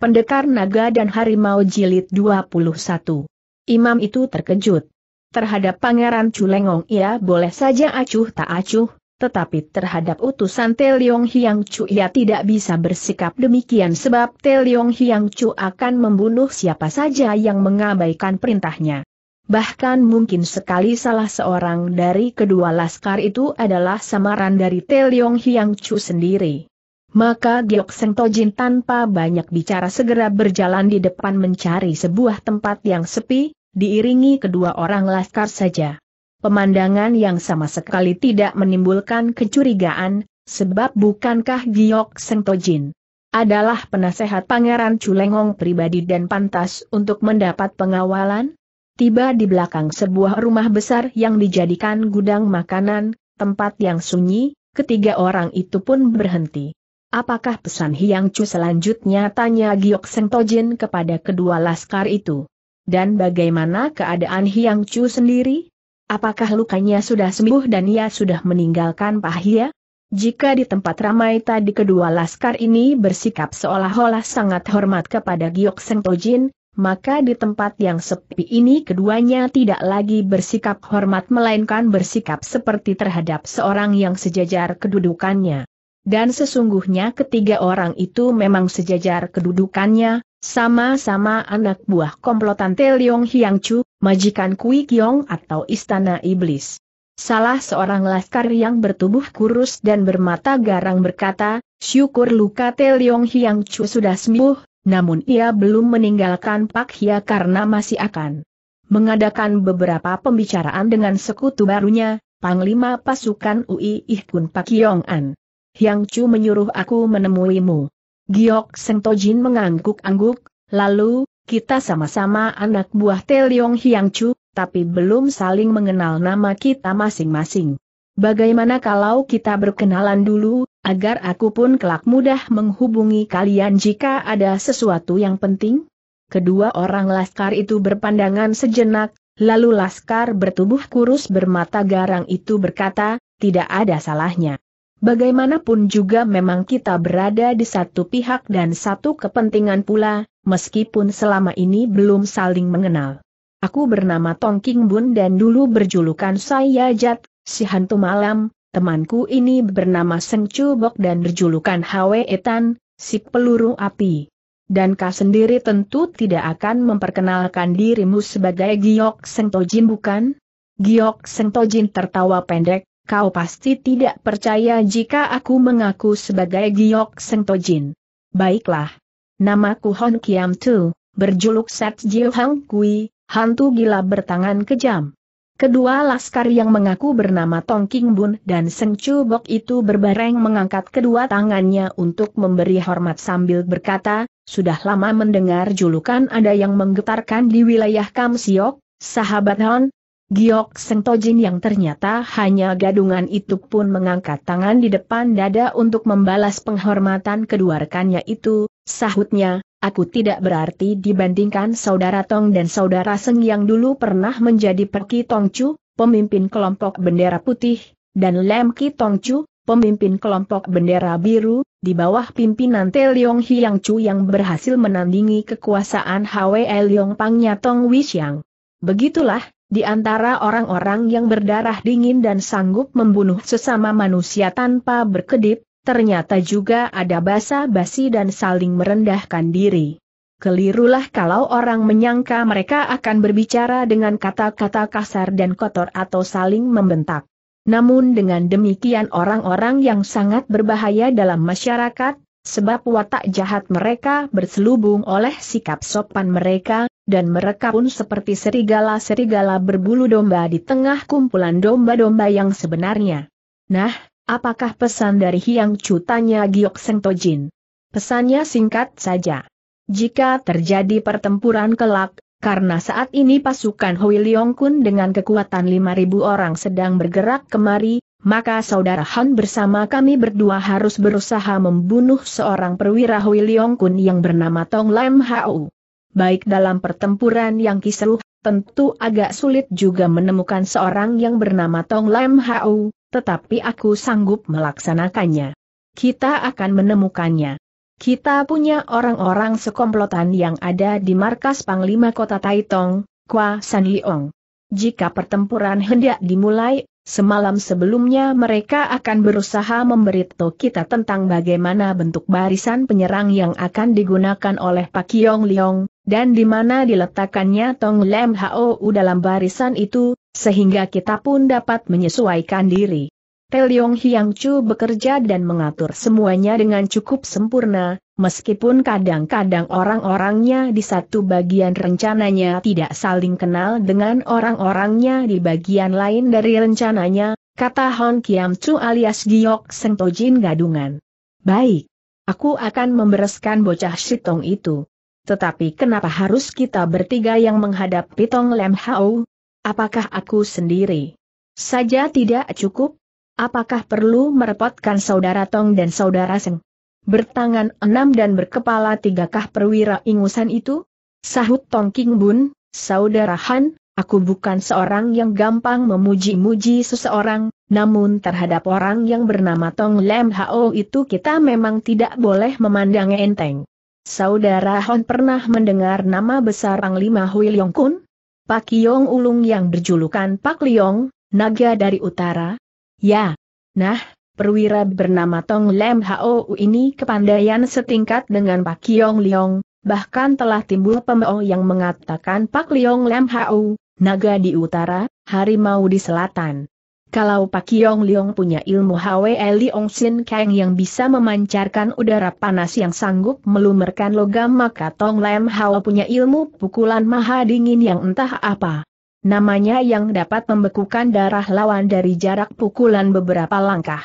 Pendekar Naga dan Harimau Jilid 21. Imam itu terkejut. Terhadap Pangeran Culengong ia boleh saja acuh tak acuh, tetapi terhadap utusan Teliong Hiang Chu ia tidak bisa bersikap demikian sebab Teliong Hiang Chu akan membunuh siapa saja yang mengabaikan perintahnya. Bahkan mungkin sekali salah seorang dari kedua laskar itu adalah samaran dari Teliong Hiang Chu sendiri. Maka Giok Seng Tojin tanpa banyak bicara segera berjalan di depan mencari sebuah tempat yang sepi, diiringi kedua orang laskar saja. Pemandangan yang sama sekali tidak menimbulkan kecurigaan, sebab bukankah Giok Seng Tojin adalah penasehat Pangeran Culengong pribadi dan pantas untuk mendapat pengawalan? Tiba di belakang sebuah rumah besar yang dijadikan gudang makanan, tempat yang sunyi, ketiga orang itu pun berhenti. Apakah pesan Hiang Chu selanjutnya tanya Giok Seng Tojin kepada kedua laskar itu? Dan bagaimana keadaan Hiang Chu sendiri? Apakah lukanya sudah sembuh dan ia sudah meninggalkan Pahia? Jika di tempat ramai tadi kedua laskar ini bersikap seolah-olah sangat hormat kepada Giok Seng Tojin, maka di tempat yang sepi ini keduanya tidak lagi bersikap hormat melainkan bersikap seperti terhadap seorang yang sejajar kedudukannya dan sesungguhnya ketiga orang itu memang sejajar kedudukannya, sama-sama anak buah komplotan Teliong Hiang Chu, majikan Kui Kiong atau Istana Iblis. Salah seorang laskar yang bertubuh kurus dan bermata garang berkata, syukur luka Teliong Hiang Chu sudah sembuh, namun ia belum meninggalkan Pak Hia karena masih akan mengadakan beberapa pembicaraan dengan sekutu barunya, Panglima Pasukan UI Ihkun Pak Yong An. Hyang Chu menyuruh aku menemuimu. Giok Seng Tojin mengangguk-angguk, lalu, kita sama-sama anak buah Teliong Hyang Chu, tapi belum saling mengenal nama kita masing-masing. Bagaimana kalau kita berkenalan dulu, agar aku pun kelak mudah menghubungi kalian jika ada sesuatu yang penting? Kedua orang laskar itu berpandangan sejenak, lalu laskar bertubuh kurus bermata garang itu berkata, tidak ada salahnya. Bagaimanapun juga memang kita berada di satu pihak dan satu kepentingan pula, meskipun selama ini belum saling mengenal. Aku bernama Tong King Bun dan dulu berjulukan saya Jat, si hantu malam, temanku ini bernama Seng Chu Bok dan berjulukan Hwe Etan, si peluru api. Dan kau sendiri tentu tidak akan memperkenalkan dirimu sebagai Giok Seng Tojin bukan? Giok Seng Tojin tertawa pendek, kau pasti tidak percaya jika aku mengaku sebagai Giok Seng Tojin. Baiklah. Namaku Hon Kiam Tu, berjuluk Set Jiu Hang Kui, hantu gila bertangan kejam. Kedua laskar yang mengaku bernama Tong King Bun dan Seng Chu Bok itu berbareng mengangkat kedua tangannya untuk memberi hormat sambil berkata, sudah lama mendengar julukan ada yang menggetarkan di wilayah Kam Siok, sahabat Hon, Giok Tojin yang ternyata hanya gadungan itu pun mengangkat tangan di depan dada untuk membalas penghormatan kedua rekannya itu, sahutnya, aku tidak berarti dibandingkan saudara Tong dan saudara Seng yang dulu pernah menjadi Perki Tongcu, pemimpin kelompok bendera putih, dan Lem Ki Tongcu, pemimpin kelompok bendera biru, di bawah pimpinan Te Leong Hiang Chu yang berhasil menandingi kekuasaan Hwe Leong Pangnya Tong Wishyang. Begitulah, di antara orang-orang yang berdarah dingin dan sanggup membunuh sesama manusia tanpa berkedip, ternyata juga ada basa-basi dan saling merendahkan diri. Kelirulah kalau orang menyangka mereka akan berbicara dengan kata-kata kasar dan kotor atau saling membentak. Namun dengan demikian orang-orang yang sangat berbahaya dalam masyarakat, Sebab watak jahat mereka berselubung oleh sikap sopan mereka, dan mereka pun seperti serigala-serigala berbulu domba di tengah kumpulan domba-domba yang sebenarnya. Nah, apakah pesan dari Hyang Chu tanya Giok Seng Tojin? Pesannya singkat saja. Jika terjadi pertempuran kelak, karena saat ini pasukan Hui Leong Kun dengan kekuatan 5.000 orang sedang bergerak kemari, maka saudara Han bersama kami berdua harus berusaha membunuh seorang perwira Hui Leong Kun yang bernama Tong Lam Hau. Baik dalam pertempuran yang kisruh, tentu agak sulit juga menemukan seorang yang bernama Tong Lam Hau, tetapi aku sanggup melaksanakannya. Kita akan menemukannya. Kita punya orang-orang sekomplotan yang ada di markas Panglima Kota Taitong, Kwa San Liong. Jika pertempuran hendak dimulai, Semalam sebelumnya mereka akan berusaha memberitahu kita tentang bagaimana bentuk barisan penyerang yang akan digunakan oleh Pak Yong Leong, dan di mana diletakkannya Tong Lem Hou dalam barisan itu, sehingga kita pun dapat menyesuaikan diri. Teliong Hiang Chu bekerja dan mengatur semuanya dengan cukup sempurna, meskipun kadang-kadang orang-orangnya di satu bagian rencananya tidak saling kenal dengan orang-orangnya di bagian lain dari rencananya, kata Hon Kiam Chu alias Giok Tojin Gadungan. Baik. Aku akan membereskan bocah Sitong itu. Tetapi kenapa harus kita bertiga yang menghadap Pitong Lem Hao? Apakah aku sendiri? Saja tidak cukup? apakah perlu merepotkan saudara Tong dan saudara Seng? Bertangan enam dan berkepala tigakah perwira ingusan itu? Sahut Tong King Bun, saudara Han, aku bukan seorang yang gampang memuji-muji seseorang, namun terhadap orang yang bernama Tong Lem Hao itu kita memang tidak boleh memandang enteng. Saudara Han pernah mendengar nama besar Panglima Hui Leong Kun? Pak Yong Ulung yang berjulukan Pak Liong, naga dari utara, Ya. Nah, perwira bernama Tong Lem Hao ini kepandaian setingkat dengan Pak Kiong Liong, bahkan telah timbul pemeo yang mengatakan Pak Liong Lem Hao, naga di utara, harimau di selatan. Kalau Pak Kiong Liong punya ilmu Hwe Liong Sin Kang yang bisa memancarkan udara panas yang sanggup melumerkan logam maka Tong Lem Hao punya ilmu pukulan maha dingin yang entah apa namanya yang dapat membekukan darah lawan dari jarak pukulan beberapa langkah.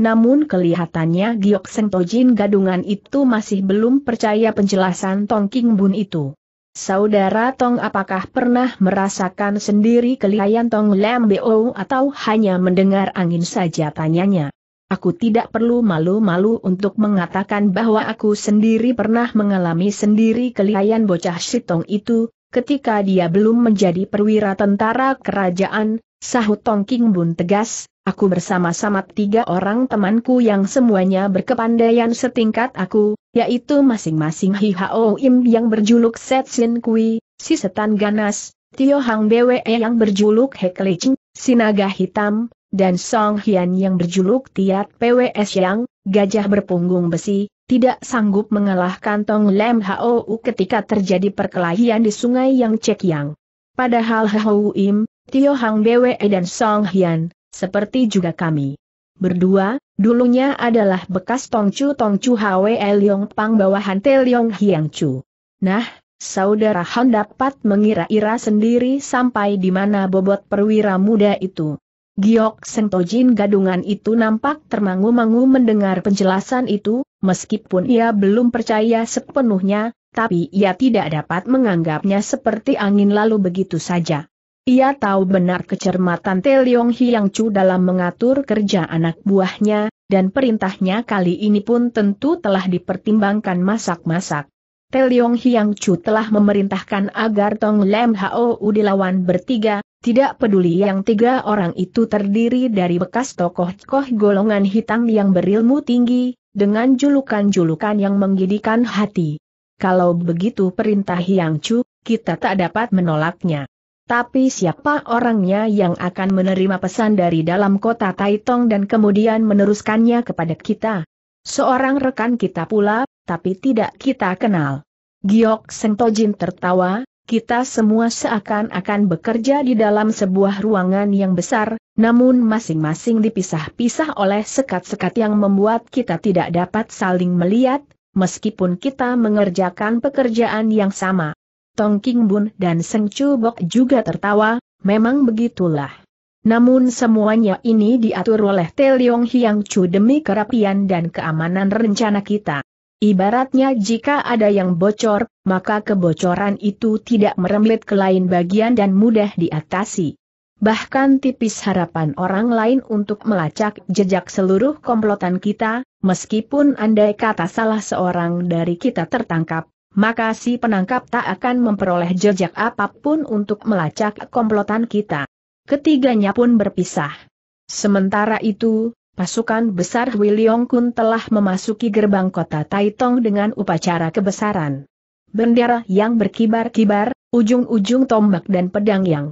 Namun kelihatannya Giok Tojin gadungan itu masih belum percaya penjelasan Tong King Bun itu. Saudara Tong apakah pernah merasakan sendiri kelihayan Tong Lam Bo atau hanya mendengar angin saja tanyanya? Aku tidak perlu malu-malu untuk mengatakan bahwa aku sendiri pernah mengalami sendiri kelihayan bocah sitong itu, ketika dia belum menjadi perwira tentara kerajaan, sahut Tong King Bun tegas, aku bersama-sama tiga orang temanku yang semuanya berkepandaian setingkat aku, yaitu masing-masing Hi Hao Im yang berjuluk Set Sin Kui, si Setan Ganas, Tio Hang Bwe yang berjuluk Heklicing, si Naga Hitam, dan Song Hian yang berjuluk Tiat PWS yang, gajah berpunggung besi, tidak sanggup mengalahkan Tong Lem Hou ketika terjadi perkelahian di sungai yang Cek Yang. Padahal Hou Im, Tio Hang Bwe dan Song Hian, seperti juga kami. Berdua, dulunya adalah bekas Tong Chu Tongcu Tongcu Hwe Yong Pang bawahan Te Yong Hiang Chu. Nah, saudara Han dapat mengira-ira sendiri sampai di mana bobot perwira muda itu. Giok Sentojin gadungan itu nampak termangu-mangu mendengar penjelasan itu, meskipun ia belum percaya sepenuhnya, tapi ia tidak dapat menganggapnya seperti angin lalu begitu saja. Ia tahu benar kecermatan Hiang Chu dalam mengatur kerja anak buahnya, dan perintahnya kali ini pun tentu telah dipertimbangkan masak-masak. Hiang Chu telah memerintahkan agar Tong Lem Hao dilawan bertiga, tidak peduli yang tiga orang itu terdiri dari bekas tokoh-tokoh golongan hitam yang berilmu tinggi, dengan julukan-julukan yang menggidikan hati. Kalau begitu perintah Hyang Chu, kita tak dapat menolaknya. Tapi siapa orangnya yang akan menerima pesan dari dalam kota Taitong dan kemudian meneruskannya kepada kita? Seorang rekan kita pula, tapi tidak kita kenal. Giok Sentojin tertawa, kita semua seakan-akan bekerja di dalam sebuah ruangan yang besar, namun masing-masing dipisah-pisah oleh sekat-sekat yang membuat kita tidak dapat saling melihat, meskipun kita mengerjakan pekerjaan yang sama. Tong King Bun dan Seng Chu Bok juga tertawa, memang begitulah. Namun semuanya ini diatur oleh Leong Hiang Chu demi kerapian dan keamanan rencana kita. Ibaratnya jika ada yang bocor, maka kebocoran itu tidak merembet ke lain bagian dan mudah diatasi. Bahkan tipis harapan orang lain untuk melacak jejak seluruh komplotan kita, meskipun andai kata salah seorang dari kita tertangkap, maka si penangkap tak akan memperoleh jejak apapun untuk melacak komplotan kita. Ketiganya pun berpisah. Sementara itu, Pasukan besar Wiliong Kun telah memasuki gerbang kota Taitong dengan upacara kebesaran. Bendera yang berkibar-kibar, ujung-ujung tombak dan pedang yang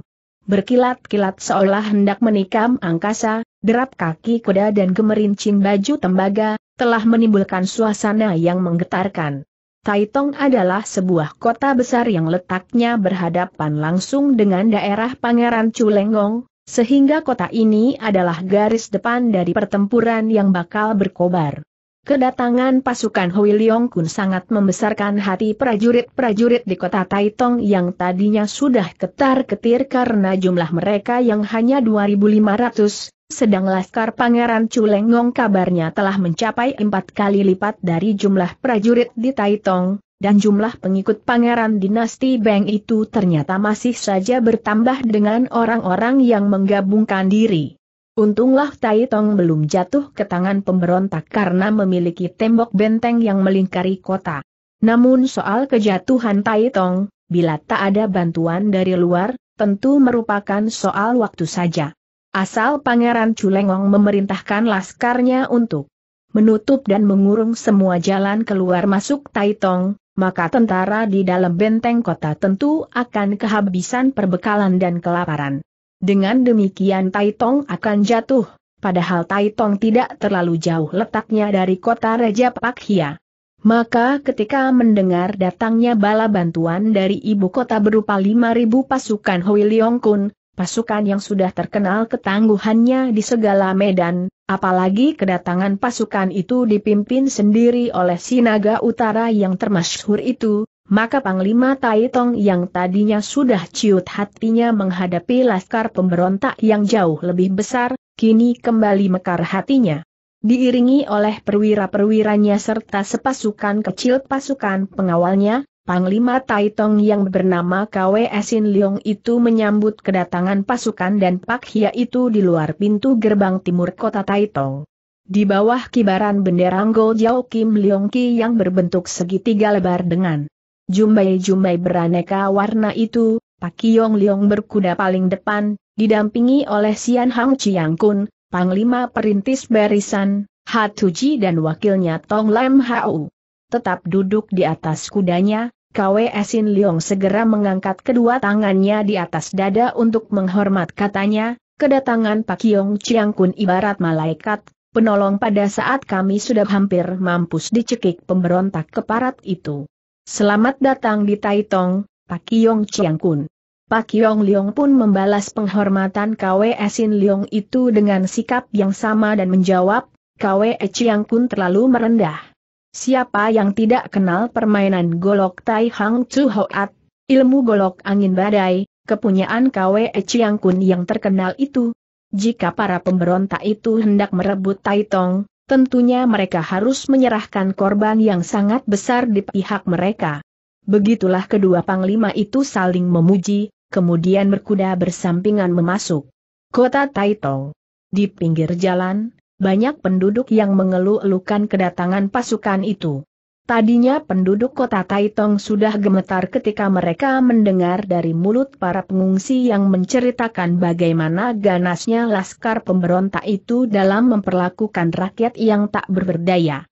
berkilat-kilat seolah hendak menikam angkasa, derap kaki kuda dan gemerincing baju tembaga, telah menimbulkan suasana yang menggetarkan. Taitong adalah sebuah kota besar yang letaknya berhadapan langsung dengan daerah Pangeran Culengong, sehingga kota ini adalah garis depan dari pertempuran yang bakal berkobar. Kedatangan pasukan Hui Leong Kun sangat membesarkan hati prajurit-prajurit di kota Taitong yang tadinya sudah ketar-ketir karena jumlah mereka yang hanya 2.500, sedang Laskar Pangeran Culengong kabarnya telah mencapai empat kali lipat dari jumlah prajurit di Taitong, dan jumlah pengikut pangeran dinasti Beng itu ternyata masih saja bertambah dengan orang-orang yang menggabungkan diri. Untunglah Tai Tong belum jatuh ke tangan pemberontak karena memiliki tembok benteng yang melingkari kota. Namun soal kejatuhan Tai Tong, bila tak ada bantuan dari luar, tentu merupakan soal waktu saja. Asal Pangeran Culengong memerintahkan laskarnya untuk menutup dan mengurung semua jalan keluar masuk Tong, maka tentara di dalam benteng kota tentu akan kehabisan perbekalan dan kelaparan. Dengan demikian Taitong akan jatuh, padahal Taitong tidak terlalu jauh letaknya dari kota Raja Pakhia. Maka ketika mendengar datangnya bala bantuan dari ibu kota berupa 5.000 pasukan Hui Leong Kun, pasukan yang sudah terkenal ketangguhannya di segala medan, Apalagi kedatangan pasukan itu dipimpin sendiri oleh Sinaga Utara yang termasyhur itu, maka Panglima Taitong yang tadinya sudah ciut hatinya menghadapi laskar pemberontak yang jauh lebih besar, kini kembali mekar hatinya. Diiringi oleh perwira-perwiranya serta sepasukan kecil pasukan pengawalnya, Panglima Taitong yang bernama Kwe Sin Leong itu menyambut kedatangan pasukan dan Pak Hia itu di luar pintu gerbang timur kota Taitong. Di bawah kibaran bendera Go Jiao Kim Leong Ki yang berbentuk segitiga lebar dengan jumbai-jumbai beraneka warna itu, Pak Yong Leong berkuda paling depan, didampingi oleh Sian Hang Chiang Kun, Panglima Perintis Barisan, Hatuji dan wakilnya Tong Lam Hau tetap duduk di atas kudanya, Kwe Sin Leong segera mengangkat kedua tangannya di atas dada untuk menghormat katanya, kedatangan Pak Yong Chiang Kun ibarat malaikat, penolong pada saat kami sudah hampir mampus dicekik pemberontak keparat itu. Selamat datang di Taitong, Pak Yong Chiang Kun. Pak Yong Leong pun membalas penghormatan Kwe Sin Leong itu dengan sikap yang sama dan menjawab, Kwe Chiang Kun terlalu merendah. Siapa yang tidak kenal permainan golok Tai Hang Chu Hoat, ilmu golok angin badai, kepunyaan KWE Chiang Kun yang terkenal itu? Jika para pemberontak itu hendak merebut Tai Tong, tentunya mereka harus menyerahkan korban yang sangat besar di pihak mereka. Begitulah kedua panglima itu saling memuji, kemudian berkuda bersampingan memasuk kota Tai Tong. Di pinggir jalan, banyak penduduk yang mengeluh-elukan kedatangan pasukan itu. Tadinya penduduk kota Taitong sudah gemetar ketika mereka mendengar dari mulut para pengungsi yang menceritakan bagaimana ganasnya laskar pemberontak itu dalam memperlakukan rakyat yang tak berberdaya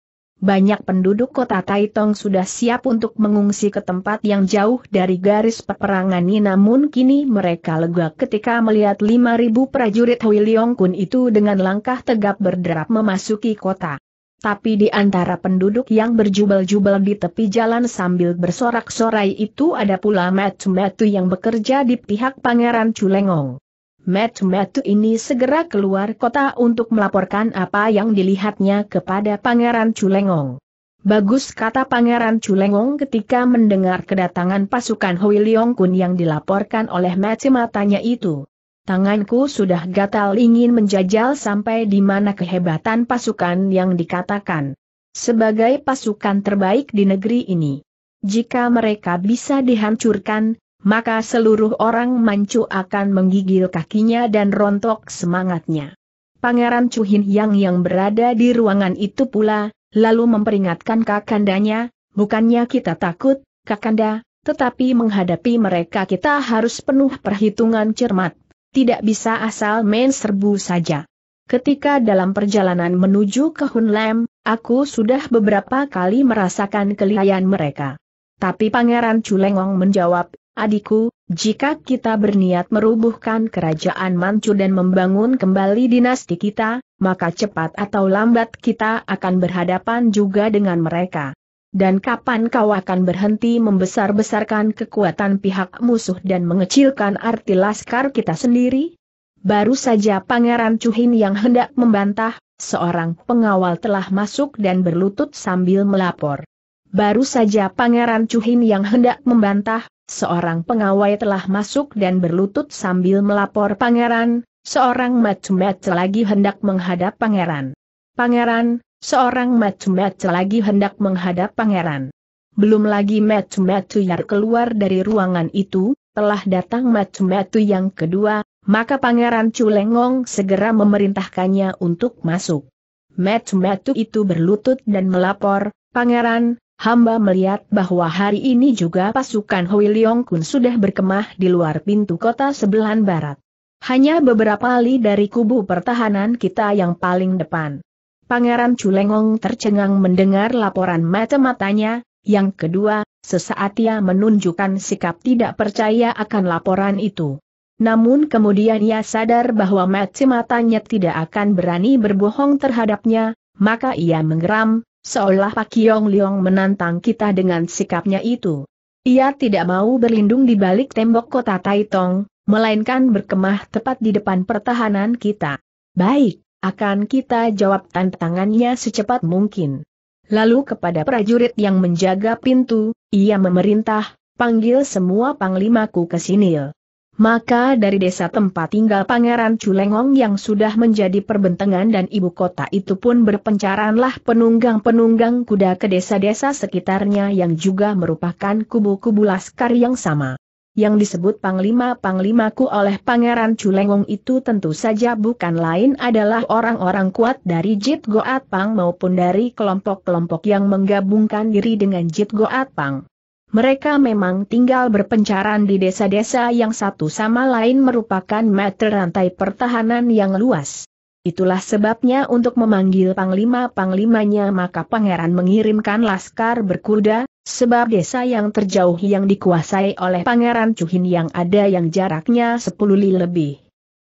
banyak penduduk kota Taitong sudah siap untuk mengungsi ke tempat yang jauh dari garis peperangan ini namun kini mereka lega ketika melihat 5.000 prajurit Hui Leong Kun itu dengan langkah tegap berderap memasuki kota. Tapi di antara penduduk yang berjubel-jubel di tepi jalan sambil bersorak-sorai itu ada pula metu-metu yang bekerja di pihak Pangeran Culengong. Matt ini segera keluar kota untuk melaporkan apa yang dilihatnya kepada Pangeran Culengong. Bagus kata Pangeran Culengong ketika mendengar kedatangan pasukan Hui Leong Kun yang dilaporkan oleh Matt matanya itu. Tanganku sudah gatal ingin menjajal sampai di mana kehebatan pasukan yang dikatakan sebagai pasukan terbaik di negeri ini. Jika mereka bisa dihancurkan, maka seluruh orang mancu akan menggigil kakinya dan rontok semangatnya. Pangeran Cuhin Yang yang berada di ruangan itu pula, lalu memperingatkan kakandanya, bukannya kita takut, kakanda, tetapi menghadapi mereka kita harus penuh perhitungan cermat, tidak bisa asal main serbu saja. Ketika dalam perjalanan menuju ke Hunlem, aku sudah beberapa kali merasakan kelihayan mereka. Tapi Pangeran Culengong menjawab, Adikku, jika kita berniat merubuhkan kerajaan Manchu dan membangun kembali dinasti kita, maka cepat atau lambat kita akan berhadapan juga dengan mereka. Dan kapan kau akan berhenti membesar-besarkan kekuatan pihak musuh dan mengecilkan arti laskar kita sendiri? Baru saja Pangeran Cuhin yang hendak membantah, seorang pengawal telah masuk dan berlutut sambil melapor. Baru saja Pangeran Cuhin yang hendak membantah, Seorang pengawai telah masuk dan berlutut sambil melapor pangeran, seorang macumet lagi hendak menghadap pangeran. Pangeran, seorang macumet lagi hendak menghadap pangeran. Belum lagi macumet yang keluar dari ruangan itu, telah datang macumet yang kedua, maka pangeran Culengong segera memerintahkannya untuk masuk. Macumet itu berlutut dan melapor, Pangeran, hamba melihat bahwa hari ini juga pasukan Hui Leong Kun sudah berkemah di luar pintu kota sebelah barat. Hanya beberapa li dari kubu pertahanan kita yang paling depan. Pangeran Culengong tercengang mendengar laporan mata-matanya, yang kedua, sesaat ia menunjukkan sikap tidak percaya akan laporan itu. Namun kemudian ia sadar bahwa mata-matanya tidak akan berani berbohong terhadapnya, maka ia menggeram, Seolah Pak Yong Leong menantang kita dengan sikapnya itu. Ia tidak mau berlindung di balik tembok kota Taitong, melainkan berkemah tepat di depan pertahanan kita. Baik, akan kita jawab tantangannya secepat mungkin. Lalu kepada prajurit yang menjaga pintu, ia memerintah, panggil semua panglimaku ke sini. Maka dari desa tempat tinggal Pangeran Culengong yang sudah menjadi perbentengan dan ibu kota itu pun berpencaranlah penunggang-penunggang kuda ke desa-desa sekitarnya yang juga merupakan kubu-kubu laskar yang sama. Yang disebut panglima-panglimaku oleh Pangeran Culengong itu tentu saja bukan lain adalah orang-orang kuat dari Jit Goat Pang maupun dari kelompok-kelompok yang menggabungkan diri dengan Jit Goat Pang. Mereka memang tinggal berpencaran di desa-desa yang satu sama lain merupakan meter rantai pertahanan yang luas. Itulah sebabnya untuk memanggil panglima-panglimanya maka pangeran mengirimkan laskar berkuda, sebab desa yang terjauh yang dikuasai oleh pangeran Cuhin yang ada yang jaraknya 10 li lebih.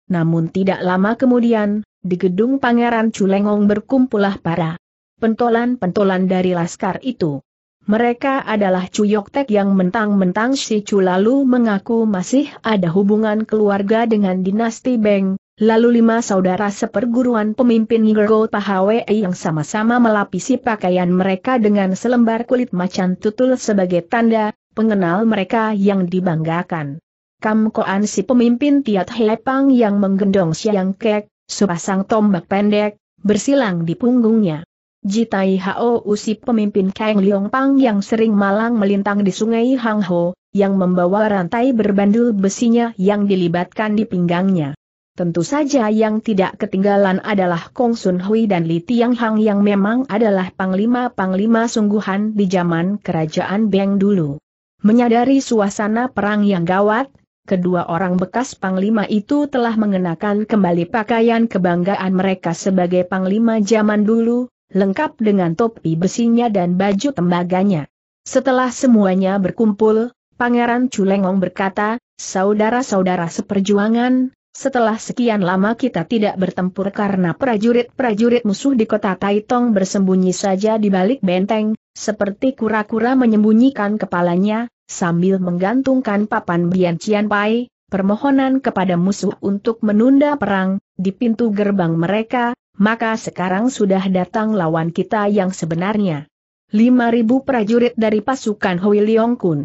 Namun tidak lama kemudian, di gedung pangeran Culengong berkumpulah para pentolan-pentolan dari laskar itu. Mereka adalah tek yang mentang-mentang si Cu lalu mengaku masih ada hubungan keluarga dengan dinasti Beng, lalu lima saudara seperguruan pemimpin Ngergo Pahawe yang sama-sama melapisi pakaian mereka dengan selembar kulit macan tutul sebagai tanda, pengenal mereka yang dibanggakan. Kam Koan si pemimpin Tiat Hepang yang menggendong siang kek, sepasang tombak pendek, bersilang di punggungnya. Jitai Hao Usi pemimpin Kang Liong Pang yang sering malang melintang di sungai Hang Ho, yang membawa rantai berbandul besinya yang dilibatkan di pinggangnya. Tentu saja yang tidak ketinggalan adalah Kong Sun Hui dan Li Tiang Hang yang memang adalah panglima-panglima sungguhan di zaman kerajaan Beng dulu. Menyadari suasana perang yang gawat, kedua orang bekas panglima itu telah mengenakan kembali pakaian kebanggaan mereka sebagai panglima zaman dulu, lengkap dengan topi besinya dan baju tembaganya. Setelah semuanya berkumpul, Pangeran Culengong berkata, saudara-saudara seperjuangan, setelah sekian lama kita tidak bertempur karena prajurit-prajurit musuh di kota Taitong bersembunyi saja di balik benteng, seperti kura-kura menyembunyikan kepalanya, sambil menggantungkan papan Bian Cian Pai, permohonan kepada musuh untuk menunda perang, di pintu gerbang mereka, maka sekarang sudah datang lawan kita yang sebenarnya. 5.000 prajurit dari pasukan Hui Leong Kun.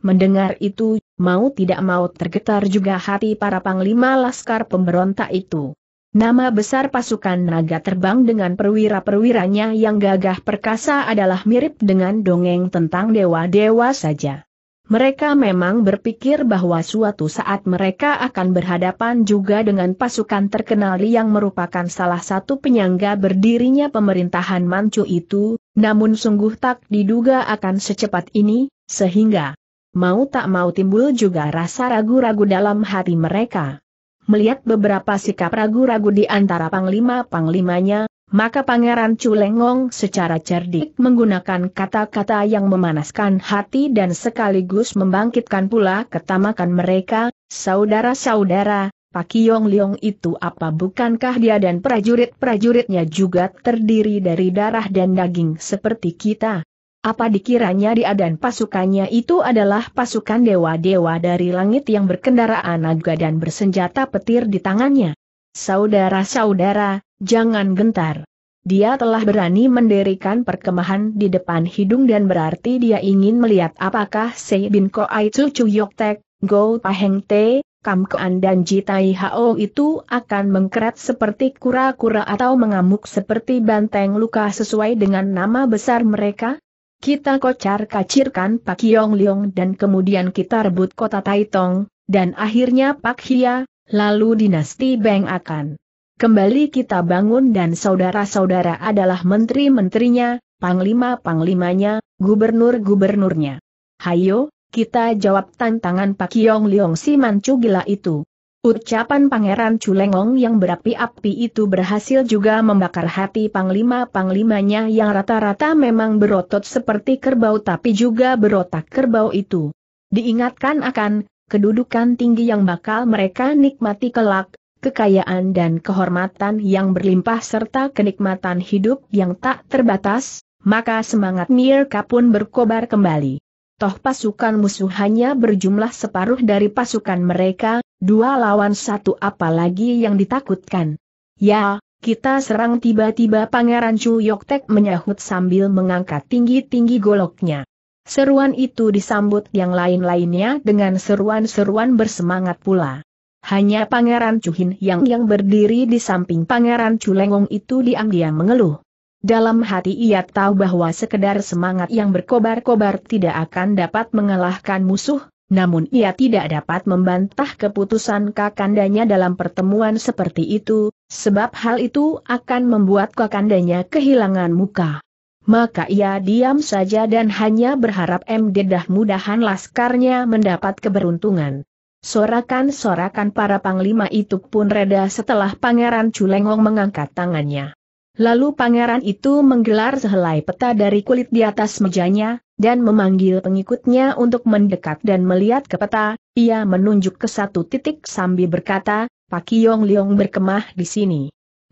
Mendengar itu, mau tidak mau tergetar juga hati para panglima laskar pemberontak itu. Nama besar pasukan naga terbang dengan perwira-perwiranya yang gagah perkasa adalah mirip dengan dongeng tentang dewa-dewa saja. Mereka memang berpikir bahwa suatu saat mereka akan berhadapan juga dengan pasukan terkenal yang merupakan salah satu penyangga berdirinya pemerintahan Manchu itu, namun sungguh tak diduga akan secepat ini, sehingga mau tak mau timbul juga rasa ragu-ragu dalam hati mereka. Melihat beberapa sikap ragu-ragu di antara panglima-panglimanya, maka Pangeran Culengong secara cerdik menggunakan kata-kata yang memanaskan hati dan sekaligus membangkitkan pula ketamakan mereka, saudara-saudara, Pak Yong Liong itu apa bukankah dia dan prajurit-prajuritnya juga terdiri dari darah dan daging seperti kita? Apa dikiranya dia dan pasukannya itu adalah pasukan dewa-dewa dari langit yang berkendaraan naga dan bersenjata petir di tangannya? Saudara-saudara, Jangan gentar. Dia telah berani mendirikan perkemahan di depan hidung dan berarti dia ingin melihat apakah Sei Bin Chu Yok Tek, Go Heng Te, Kam Koan dan Jitai Hao itu akan mengkeret seperti kura-kura atau mengamuk seperti banteng luka sesuai dengan nama besar mereka? Kita kocar kacirkan Pak Yong Leong dan kemudian kita rebut kota Taitong, dan akhirnya Pak Hia, lalu dinasti Beng akan Kembali kita bangun dan saudara-saudara adalah menteri-menterinya, panglima-panglimanya, gubernur-gubernurnya. Hayo, kita jawab tantangan Pak Yong Leong si mancu gila itu. Ucapan Pangeran Culengong yang berapi-api itu berhasil juga membakar hati panglima-panglimanya yang rata-rata memang berotot seperti kerbau tapi juga berotak kerbau itu. Diingatkan akan kedudukan tinggi yang bakal mereka nikmati kelak, kekayaan dan kehormatan yang berlimpah serta kenikmatan hidup yang tak terbatas, maka semangat Mirka pun berkobar kembali. Toh pasukan musuh hanya berjumlah separuh dari pasukan mereka, dua lawan satu apalagi yang ditakutkan. Ya, kita serang tiba-tiba Pangeran Chu Yoktek menyahut sambil mengangkat tinggi-tinggi goloknya. Seruan itu disambut yang lain-lainnya dengan seruan-seruan bersemangat pula. Hanya Pangeran Cuhin yang yang berdiri di samping Pangeran Culengong itu diam-diam mengeluh. Dalam hati ia tahu bahwa sekedar semangat yang berkobar-kobar tidak akan dapat mengalahkan musuh, namun ia tidak dapat membantah keputusan kakandanya dalam pertemuan seperti itu, sebab hal itu akan membuat kakandanya kehilangan muka. Maka ia diam saja dan hanya berharap MD dah mudahan laskarnya mendapat keberuntungan. Sorakan-sorakan para panglima itu pun reda setelah Pangeran Culengong mengangkat tangannya. Lalu pangeran itu menggelar sehelai peta dari kulit di atas mejanya, dan memanggil pengikutnya untuk mendekat dan melihat ke peta, ia menunjuk ke satu titik sambil berkata, Pak Yong Leong berkemah di sini.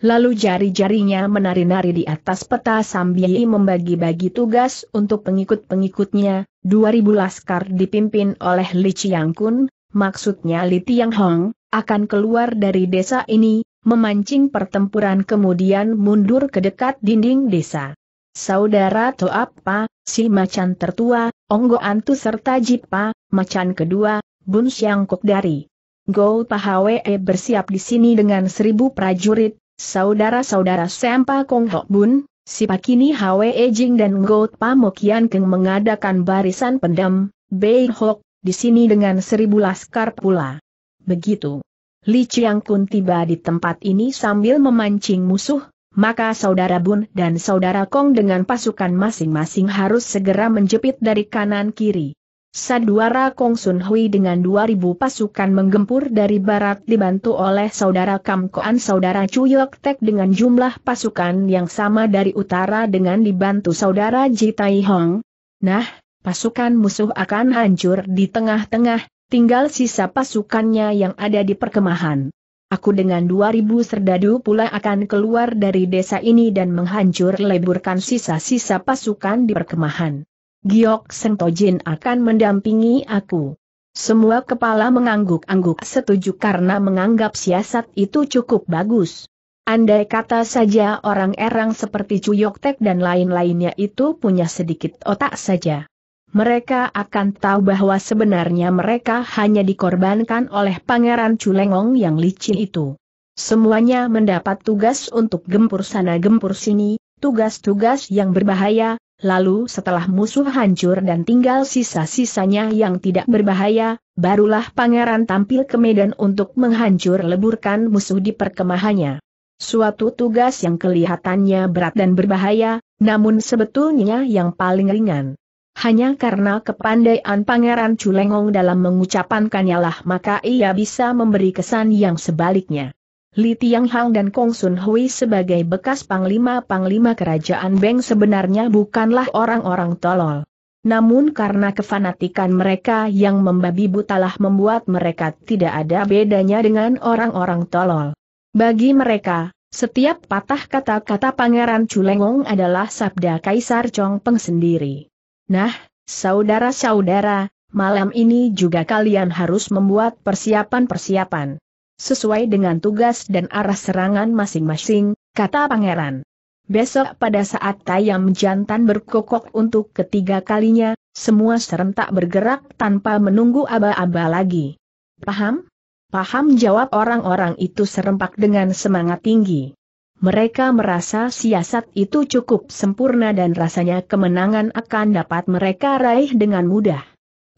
Lalu jari-jarinya menari-nari di atas peta sambil membagi-bagi tugas untuk pengikut-pengikutnya, 2000 laskar dipimpin oleh Li Chiang Kun, maksudnya Li Tiang Hong, akan keluar dari desa ini, memancing pertempuran kemudian mundur ke dekat dinding desa. Saudara Toapa, si macan tertua, Onggo Antu serta Jipa, macan kedua, Bun Siang Kok dari Go Pahawe e bersiap di sini dengan seribu prajurit, saudara-saudara Sempa Kong Hok Bun, si Pakini Hawe e Jing dan Go Pamokian Keng mengadakan barisan pendam, Bei Hok, di sini dengan seribu laskar pula. Begitu. Li Chiang Kun tiba di tempat ini sambil memancing musuh, maka saudara Bun dan saudara Kong dengan pasukan masing-masing harus segera menjepit dari kanan kiri. Saduara Kong Sun Hui dengan 2000 pasukan menggempur dari barat dibantu oleh saudara Kam Koan saudara Chu Yok Tek dengan jumlah pasukan yang sama dari utara dengan dibantu saudara Ji Tai Hong. Nah, pasukan musuh akan hancur di tengah-tengah, tinggal sisa pasukannya yang ada di perkemahan. Aku dengan 2000 serdadu pula akan keluar dari desa ini dan menghancur leburkan sisa-sisa pasukan di perkemahan. Giok Sentojin akan mendampingi aku. Semua kepala mengangguk-angguk setuju karena menganggap siasat itu cukup bagus. Andai kata saja orang erang seperti Cuyoktek dan lain-lainnya itu punya sedikit otak saja mereka akan tahu bahwa sebenarnya mereka hanya dikorbankan oleh Pangeran Culengong yang licin itu. Semuanya mendapat tugas untuk gempur sana gempur sini, tugas-tugas yang berbahaya, lalu setelah musuh hancur dan tinggal sisa-sisanya yang tidak berbahaya, barulah pangeran tampil ke medan untuk menghancur leburkan musuh di perkemahannya. Suatu tugas yang kelihatannya berat dan berbahaya, namun sebetulnya yang paling ringan. Hanya karena kepandaian Pangeran Culengong dalam mengucapkannya lah maka ia bisa memberi kesan yang sebaliknya. Li Tiang Hang dan Kong Sun Hui sebagai bekas panglima-panglima kerajaan Beng sebenarnya bukanlah orang-orang tolol. Namun karena kefanatikan mereka yang membabi butalah membuat mereka tidak ada bedanya dengan orang-orang tolol. Bagi mereka, setiap patah kata-kata Pangeran Culengong adalah sabda Kaisar Chong Peng sendiri. Nah, saudara-saudara, malam ini juga kalian harus membuat persiapan-persiapan. Sesuai dengan tugas dan arah serangan masing-masing, kata pangeran. Besok pada saat tayam jantan berkokok untuk ketiga kalinya, semua serentak bergerak tanpa menunggu aba-aba lagi. Paham? Paham jawab orang-orang itu serempak dengan semangat tinggi. Mereka merasa siasat itu cukup sempurna dan rasanya kemenangan akan dapat mereka raih dengan mudah.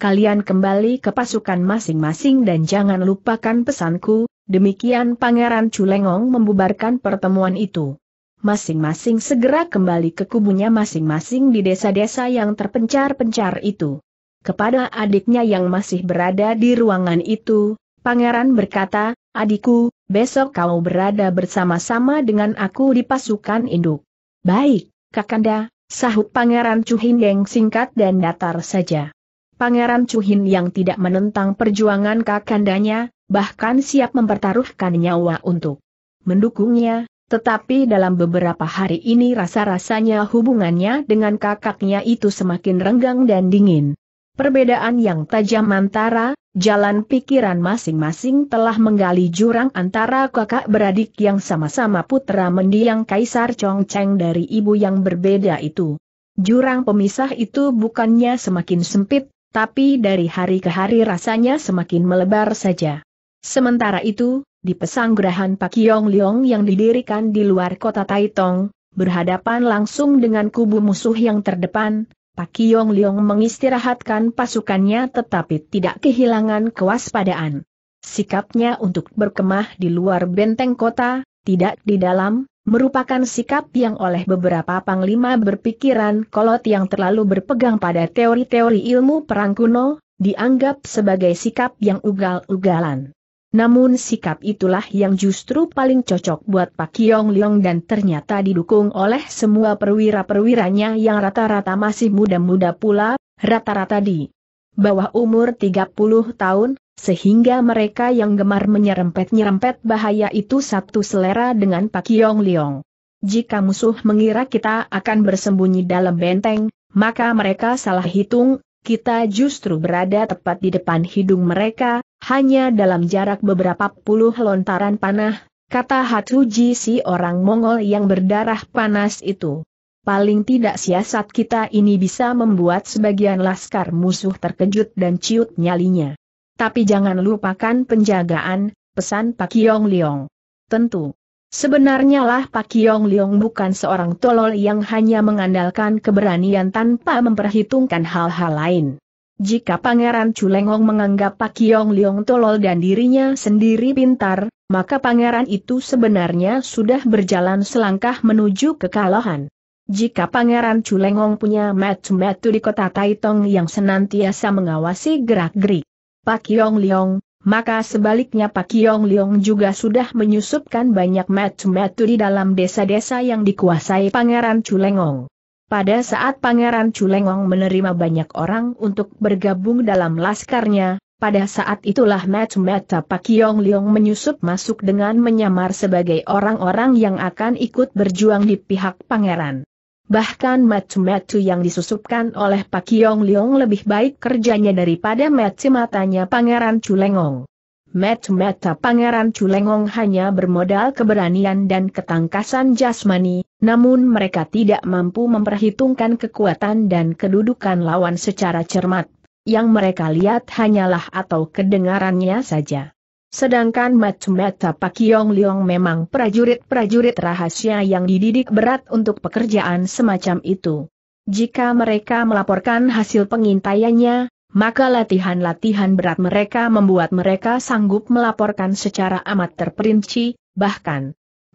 Kalian kembali ke pasukan masing-masing dan jangan lupakan pesanku, demikian Pangeran Culengong membubarkan pertemuan itu. Masing-masing segera kembali ke kubunya masing-masing di desa-desa yang terpencar-pencar itu. Kepada adiknya yang masih berada di ruangan itu, Pangeran berkata, Adikku, besok kau berada bersama-sama dengan aku di pasukan induk. Baik, Kakanda, sahut Pangeran yang singkat dan datar saja. Pangeran Cuhin yang tidak menentang perjuangan Kakandanya, bahkan siap mempertaruhkan nyawa untuk mendukungnya, tetapi dalam beberapa hari ini rasa-rasanya hubungannya dengan kakaknya itu semakin renggang dan dingin. Perbedaan yang tajam antara jalan pikiran masing-masing telah menggali jurang antara kakak beradik yang sama-sama putra mendiang Kaisar Chongcheng dari ibu yang berbeda itu. Jurang pemisah itu bukannya semakin sempit, tapi dari hari ke hari rasanya semakin melebar saja. Sementara itu, di pesanggrahan Pak Yong Leong yang didirikan di luar kota Taitong, berhadapan langsung dengan kubu musuh yang terdepan, Pak Yong Leong mengistirahatkan pasukannya tetapi tidak kehilangan kewaspadaan. Sikapnya untuk berkemah di luar benteng kota, tidak di dalam, merupakan sikap yang oleh beberapa panglima berpikiran kolot yang terlalu berpegang pada teori-teori ilmu perang kuno, dianggap sebagai sikap yang ugal-ugalan. Namun sikap itulah yang justru paling cocok buat Pak Yong Leong dan ternyata didukung oleh semua perwira-perwiranya yang rata-rata masih muda-muda pula, rata-rata di bawah umur 30 tahun, sehingga mereka yang gemar menyerempet-nyerempet bahaya itu satu selera dengan Pak Yong Leong. Jika musuh mengira kita akan bersembunyi dalam benteng, maka mereka salah hitung, kita justru berada tepat di depan hidung mereka, hanya dalam jarak beberapa puluh lontaran panah, kata Hatuji si orang Mongol yang berdarah panas itu. Paling tidak siasat kita ini bisa membuat sebagian laskar musuh terkejut dan ciut nyalinya. Tapi jangan lupakan penjagaan, pesan Pak Yong Leong. Tentu. Sebenarnya lah Pak Yong Leong bukan seorang tolol yang hanya mengandalkan keberanian tanpa memperhitungkan hal-hal lain. Jika Pangeran Culengong menganggap Pak Yong Leong tolol dan dirinya sendiri pintar, maka pangeran itu sebenarnya sudah berjalan selangkah menuju kekalahan. Jika pangeran Culengong punya metu-metu di kota Taitong yang senantiasa mengawasi gerak-gerik Pak Yong Leong, maka sebaliknya Pak Yong Leong juga sudah menyusupkan banyak metu-metu di dalam desa-desa yang dikuasai pangeran Culengong. Pada saat Pangeran Culengong menerima banyak orang untuk bergabung dalam laskarnya, pada saat itulah Mat Mata Pak Yong Leong menyusup masuk dengan menyamar sebagai orang-orang yang akan ikut berjuang di pihak Pangeran. Bahkan Mat mata yang disusupkan oleh Pak Yong Leong lebih baik kerjanya daripada Mat matanya Pangeran Culengong. Mat Mata Pangeran Culengong hanya bermodal keberanian dan ketangkasan jasmani, namun mereka tidak mampu memperhitungkan kekuatan dan kedudukan lawan secara cermat. Yang mereka lihat hanyalah atau kedengarannya saja. Sedangkan Matsumata Pakyong Leong memang prajurit-prajurit rahasia yang dididik berat untuk pekerjaan semacam itu. Jika mereka melaporkan hasil pengintaiannya, maka latihan-latihan berat mereka membuat mereka sanggup melaporkan secara amat terperinci, bahkan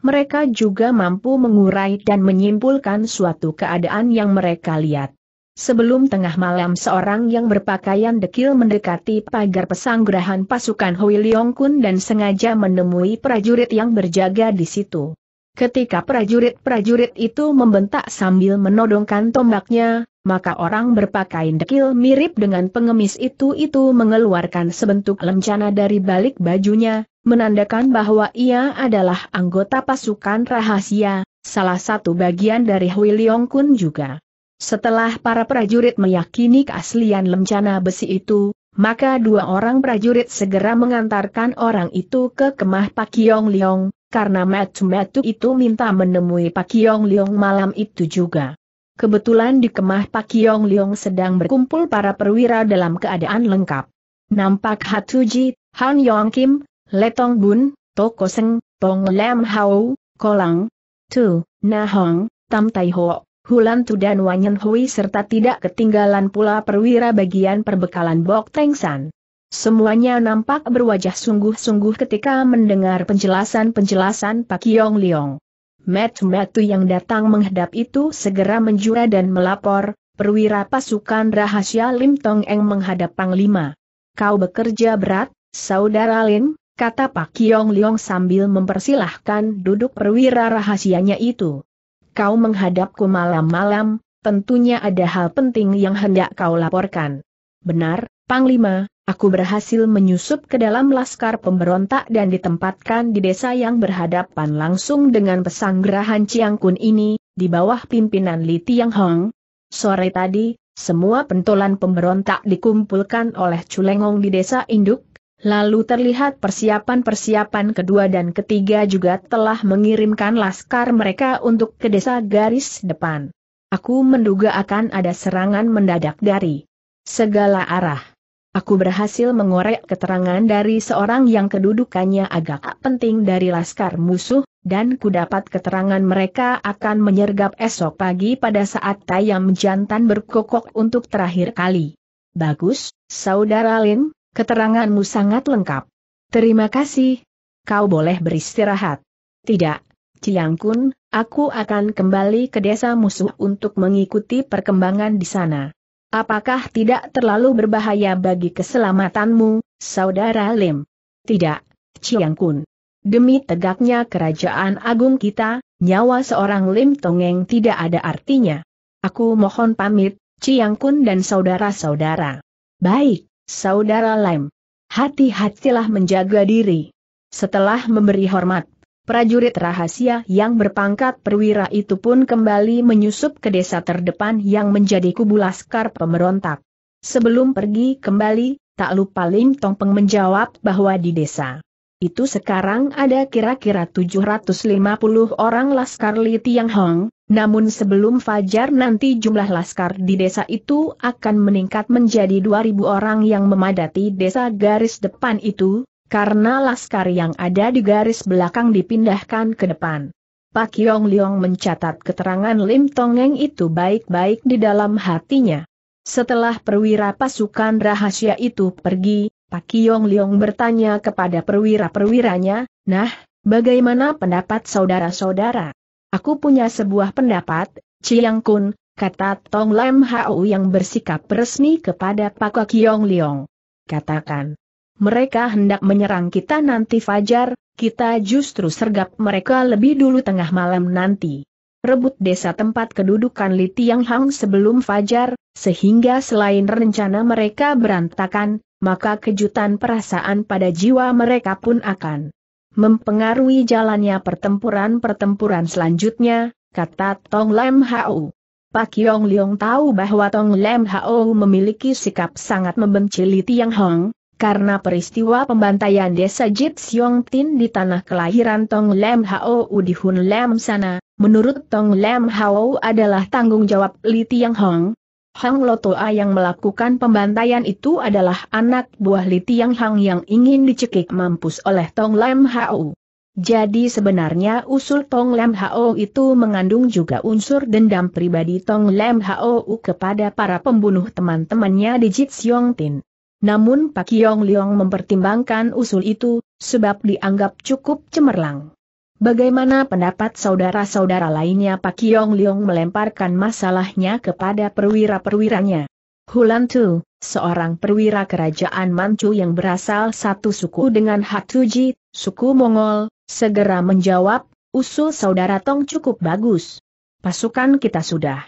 mereka juga mampu mengurai dan menyimpulkan suatu keadaan yang mereka lihat. Sebelum tengah malam seorang yang berpakaian dekil mendekati pagar pesanggrahan pasukan Hui Leong Kun dan sengaja menemui prajurit yang berjaga di situ. Ketika prajurit-prajurit itu membentak sambil menodongkan tombaknya, maka orang berpakaian dekil mirip dengan pengemis itu-itu mengeluarkan sebentuk lencana dari balik bajunya, menandakan bahwa ia adalah anggota pasukan rahasia, salah satu bagian dari Hui Leong Kun juga. Setelah para prajurit meyakini keaslian lencana besi itu, maka dua orang prajurit segera mengantarkan orang itu ke kemah Pak Kiong Leong, karena Matu Matu itu minta menemui Pak Yong Leong malam itu juga. Kebetulan di kemah Pak Yong Leong sedang berkumpul para perwira dalam keadaan lengkap. Nampak Hatuji, Han Yong Kim, Letong Bun, Toko Seng, Tong Lam Hau, Kolang, Tu, Nahong, Tam Tai Ho, Hulan Tu dan Wanyan Hui serta tidak ketinggalan pula perwira bagian perbekalan Bok Teng San. Semuanya nampak berwajah sungguh-sungguh ketika mendengar penjelasan-penjelasan Pak Yong Liong. Metu-metu yang datang menghadap itu segera menjura dan melapor, perwira pasukan rahasia Lim Tong Eng menghadap Panglima. Kau bekerja berat, Saudara Lin, kata Pak Yong Liong sambil mempersilahkan duduk perwira rahasianya itu. Kau menghadapku malam-malam, tentunya ada hal penting yang hendak kau laporkan. Benar, Panglima, aku berhasil menyusup ke dalam laskar pemberontak dan ditempatkan di desa yang berhadapan langsung dengan pesanggerahan Kun ini, di bawah pimpinan Li Tiang Hong. Sore tadi, semua pentolan pemberontak dikumpulkan oleh Culengong di desa Induk, Lalu terlihat persiapan-persiapan kedua dan ketiga juga telah mengirimkan laskar mereka untuk ke desa garis depan. Aku menduga akan ada serangan mendadak dari segala arah aku berhasil mengorek keterangan dari seorang yang kedudukannya agak penting dari laskar musuh, dan ku dapat keterangan mereka akan menyergap esok pagi pada saat tayam jantan berkokok untuk terakhir kali. Bagus, Saudara Lin, keteranganmu sangat lengkap. Terima kasih. Kau boleh beristirahat. Tidak, Ciang Kun, aku akan kembali ke desa musuh untuk mengikuti perkembangan di sana. Apakah tidak terlalu berbahaya bagi keselamatanmu, Saudara Lim? Tidak, Chiang Kun. Demi tegaknya kerajaan agung kita, nyawa seorang Lim Tongeng tidak ada artinya. Aku mohon pamit, Chiang Kun dan saudara-saudara. Baik, Saudara Lim. Hati-hatilah menjaga diri. Setelah memberi hormat prajurit rahasia yang berpangkat perwira itu pun kembali menyusup ke desa terdepan yang menjadi kubu laskar pemberontak. Sebelum pergi kembali, tak lupa Lim Tongpeng menjawab bahwa di desa itu sekarang ada kira-kira 750 orang laskar Li Tiang Hong, namun sebelum fajar nanti jumlah laskar di desa itu akan meningkat menjadi 2000 orang yang memadati desa garis depan itu, karena laskar yang ada di garis belakang dipindahkan ke depan. Pak Yong Leong mencatat keterangan Lim Tongeng itu baik-baik di dalam hatinya. Setelah perwira pasukan rahasia itu pergi, Pak Yong Leong bertanya kepada perwira-perwiranya, Nah, bagaimana pendapat saudara-saudara? Aku punya sebuah pendapat, Chiang Kun, kata Tong Lam Hau yang bersikap resmi kepada Pak Kiong Leong. Katakan. Mereka hendak menyerang kita nanti fajar, kita justru sergap mereka lebih dulu tengah malam nanti. Rebut desa tempat kedudukan Li Tiang Hang sebelum fajar, sehingga selain rencana mereka berantakan, maka kejutan perasaan pada jiwa mereka pun akan mempengaruhi jalannya pertempuran-pertempuran selanjutnya, kata Tong Lam Hao. Pak Yong Leong tahu bahwa Tong Lam Hao memiliki sikap sangat membenci Li Tiang Hong, karena peristiwa pembantaian desa Jit Siong Tin di tanah kelahiran Tong Lem Hao di Hun Lem sana, menurut Tong Lem Hao adalah tanggung jawab Li Tiang Hong. Hang Lotoa yang melakukan pembantaian itu adalah anak buah Li Tiang Hong yang ingin dicekik mampus oleh Tong Lem Hao. Jadi sebenarnya usul Tong Lem Hao itu mengandung juga unsur dendam pribadi Tong Lem Hao kepada para pembunuh teman-temannya di Jit Siong Tin. Namun Pak Yong Leong mempertimbangkan usul itu, sebab dianggap cukup cemerlang. Bagaimana pendapat saudara-saudara lainnya Pak Yong Leong melemparkan masalahnya kepada perwira-perwiranya. Hulan Tu, seorang perwira kerajaan Manchu yang berasal satu suku dengan Hatuji, suku Mongol, segera menjawab, usul saudara Tong cukup bagus. Pasukan kita sudah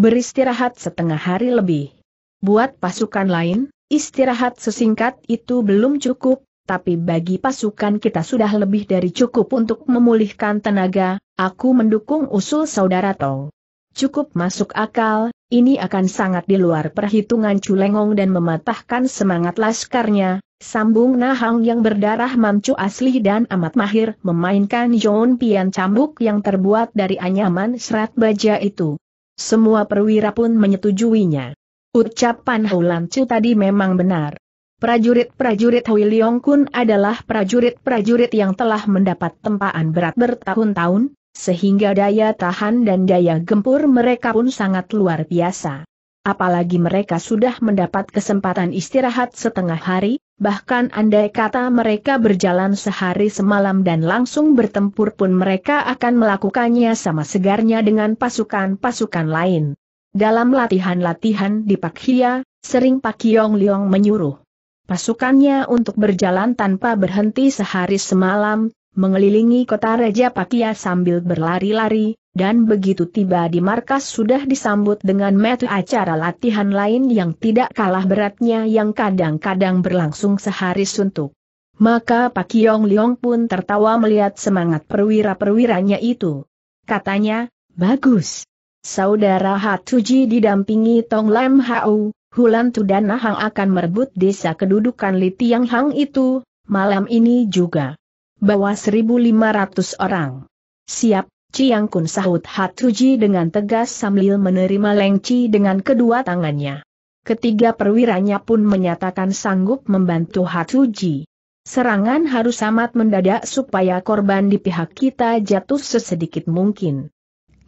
beristirahat setengah hari lebih. Buat pasukan lain, Istirahat sesingkat itu belum cukup, tapi bagi pasukan kita sudah lebih dari cukup untuk memulihkan tenaga, aku mendukung usul saudara Tong. Cukup masuk akal, ini akan sangat di luar perhitungan Culengong dan mematahkan semangat laskarnya, sambung Nahang yang berdarah mamcu asli dan amat mahir memainkan John Pian cambuk yang terbuat dari anyaman serat baja itu. Semua perwira pun menyetujuinya. Ucapan Chu tadi memang benar. Prajurit-prajurit Hui Leong Kun adalah prajurit-prajurit yang telah mendapat tempaan berat bertahun-tahun, sehingga daya tahan dan daya gempur mereka pun sangat luar biasa. Apalagi mereka sudah mendapat kesempatan istirahat setengah hari, bahkan andai kata mereka berjalan sehari semalam dan langsung bertempur pun mereka akan melakukannya sama segarnya dengan pasukan-pasukan lain. Dalam latihan-latihan di Pak Hia, sering Pak Yong Leong menyuruh pasukannya untuk berjalan tanpa berhenti sehari semalam, mengelilingi kota Raja Pak Pakia sambil berlari-lari, dan begitu tiba di markas sudah disambut dengan metu acara latihan lain yang tidak kalah beratnya yang kadang-kadang berlangsung sehari suntuk. Maka Pak Yong Leong pun tertawa melihat semangat perwira-perwiranya itu. Katanya, bagus, Saudara Hatuji didampingi Tong Lam Hau, Hulan Tu dan Nahang akan merebut desa kedudukan Li Hang itu, malam ini juga. Bawa 1.500 orang. Siap, Ciang Kun sahut Hatuji dengan tegas sambil menerima lengci dengan kedua tangannya. Ketiga perwiranya pun menyatakan sanggup membantu Hatuji. Serangan harus amat mendadak supaya korban di pihak kita jatuh sesedikit mungkin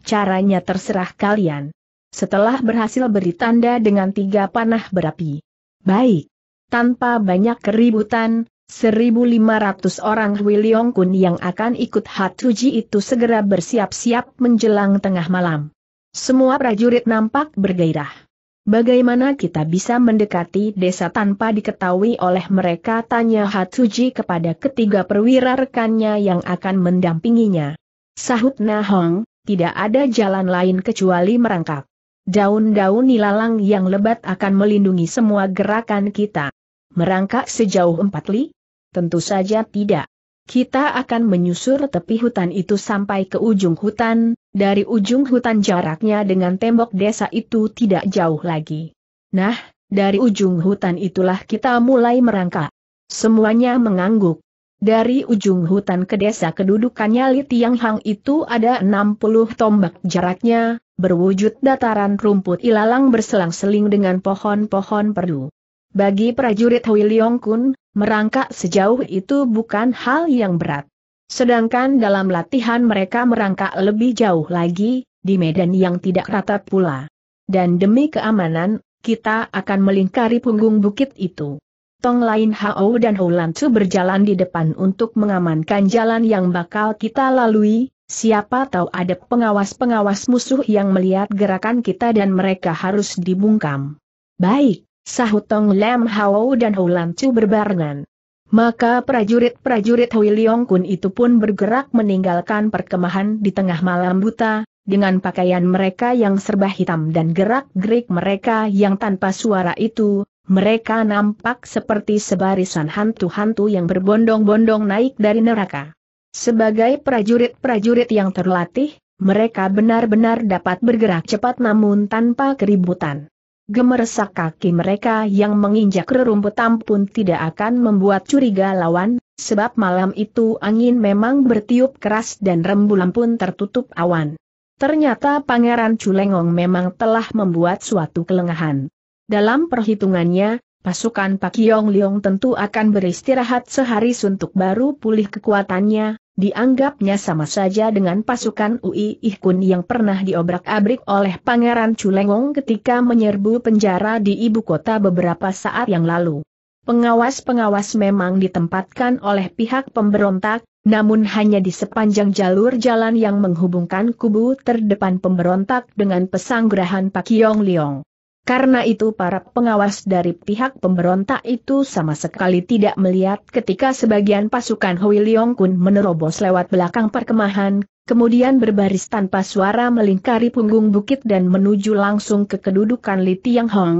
caranya terserah kalian. Setelah berhasil beri tanda dengan tiga panah berapi. Baik. Tanpa banyak keributan, 1.500 orang Wiliong Kun yang akan ikut Hatuji itu segera bersiap-siap menjelang tengah malam. Semua prajurit nampak bergairah. Bagaimana kita bisa mendekati desa tanpa diketahui oleh mereka tanya Hatuji kepada ketiga perwira rekannya yang akan mendampinginya. Sahut Nahong, tidak ada jalan lain kecuali merangkak. Daun-daun nilalang yang lebat akan melindungi semua gerakan kita. Merangkak sejauh empat li? Tentu saja tidak. Kita akan menyusur tepi hutan itu sampai ke ujung hutan, dari ujung hutan jaraknya dengan tembok desa itu tidak jauh lagi. Nah, dari ujung hutan itulah kita mulai merangkak. Semuanya mengangguk. Dari ujung hutan ke desa kedudukannya Li Tiang Hang itu ada 60 tombak jaraknya, berwujud dataran rumput ilalang berselang-seling dengan pohon-pohon perdu. Bagi prajurit Hui Leong Kun, merangkak sejauh itu bukan hal yang berat. Sedangkan dalam latihan mereka merangkak lebih jauh lagi, di medan yang tidak rata pula. Dan demi keamanan, kita akan melingkari punggung bukit itu. Tong Lain Hao dan Holan Tzu berjalan di depan untuk mengamankan jalan yang bakal kita lalui, siapa tahu ada pengawas-pengawas musuh yang melihat gerakan kita dan mereka harus dibungkam. Baik, sahut Tong Lam Hao dan Holan Tzu berbarengan. Maka prajurit-prajurit Hui Leong Kun itu pun bergerak meninggalkan perkemahan di tengah malam buta, dengan pakaian mereka yang serba hitam dan gerak-gerik mereka yang tanpa suara itu, mereka nampak seperti sebarisan hantu-hantu yang berbondong-bondong naik dari neraka. Sebagai prajurit-prajurit yang terlatih, mereka benar-benar dapat bergerak cepat namun tanpa keributan. Gemersak kaki mereka yang menginjak rerumputan pun tidak akan membuat curiga lawan, sebab malam itu angin memang bertiup keras dan rembulan pun tertutup awan. Ternyata Pangeran Culengong memang telah membuat suatu kelengahan. Dalam perhitungannya, pasukan Pak Yong Leong tentu akan beristirahat sehari suntuk baru pulih kekuatannya, dianggapnya sama saja dengan pasukan Ui Ih Kun yang pernah diobrak-abrik oleh Pangeran Culengong ketika menyerbu penjara di ibu kota beberapa saat yang lalu. Pengawas-pengawas memang ditempatkan oleh pihak pemberontak, namun hanya di sepanjang jalur jalan yang menghubungkan kubu terdepan pemberontak dengan pesanggrahan Pak Yong Leong. Karena itu para pengawas dari pihak pemberontak itu sama sekali tidak melihat ketika sebagian pasukan Hui Leong Kun menerobos lewat belakang perkemahan, kemudian berbaris tanpa suara melingkari punggung bukit dan menuju langsung ke kedudukan Li Tiang Hong.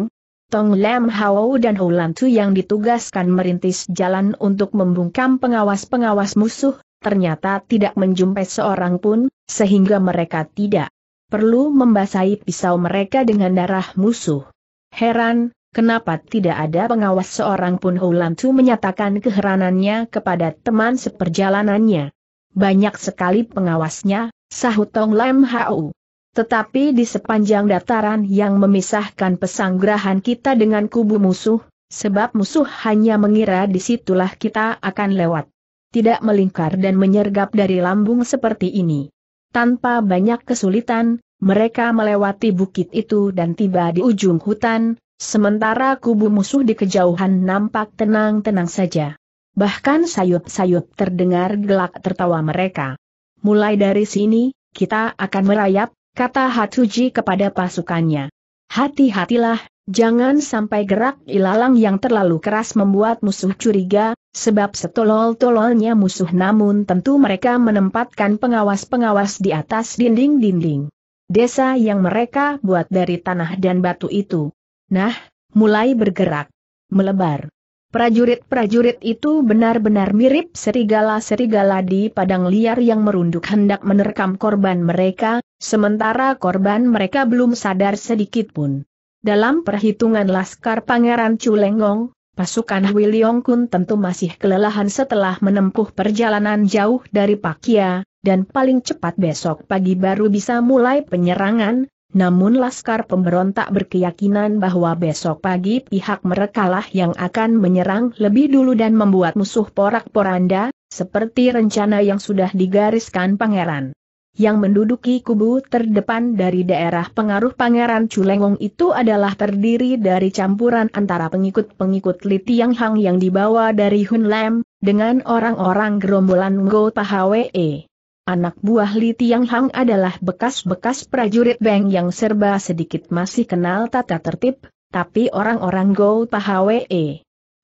Tong Lam Hao dan Hou Lan Tu yang ditugaskan merintis jalan untuk membungkam pengawas-pengawas musuh, ternyata tidak menjumpai seorang pun, sehingga mereka tidak perlu membasahi pisau mereka dengan darah musuh. Heran, kenapa tidak ada pengawas seorang pun Hulantu menyatakan keheranannya kepada teman seperjalanannya. Banyak sekali pengawasnya, sahut Tong Lam Hau. Tetapi di sepanjang dataran yang memisahkan pesanggrahan kita dengan kubu musuh, sebab musuh hanya mengira disitulah kita akan lewat. Tidak melingkar dan menyergap dari lambung seperti ini. Tanpa banyak kesulitan, mereka melewati bukit itu dan tiba di ujung hutan, sementara kubu musuh di kejauhan nampak tenang-tenang saja. Bahkan sayup-sayup terdengar gelak tertawa mereka. Mulai dari sini, kita akan merayap, kata Hatuji kepada pasukannya. Hati-hatilah, Jangan sampai gerak ilalang yang terlalu keras membuat musuh curiga, sebab setolol-tololnya musuh namun tentu mereka menempatkan pengawas-pengawas di atas dinding-dinding desa yang mereka buat dari tanah dan batu itu. Nah, mulai bergerak, melebar. Prajurit-prajurit itu benar-benar mirip serigala-serigala di padang liar yang merunduk hendak menerkam korban mereka, sementara korban mereka belum sadar sedikitpun. Dalam perhitungan Laskar Pangeran Culengong, pasukan Wiliong Kun tentu masih kelelahan setelah menempuh perjalanan jauh dari Pakia, dan paling cepat besok pagi baru bisa mulai penyerangan, namun Laskar pemberontak berkeyakinan bahwa besok pagi pihak merekalah yang akan menyerang lebih dulu dan membuat musuh porak-poranda, seperti rencana yang sudah digariskan pangeran yang menduduki kubu terdepan dari daerah pengaruh Pangeran Culengong itu adalah terdiri dari campuran antara pengikut-pengikut Li Tiang Hang yang dibawa dari Hun Lam, dengan orang-orang gerombolan Ngo Pahwe. Anak buah Li Tiang Hang adalah bekas-bekas prajurit Beng yang serba sedikit masih kenal tata tertib, tapi orang-orang Ngo Pahwe.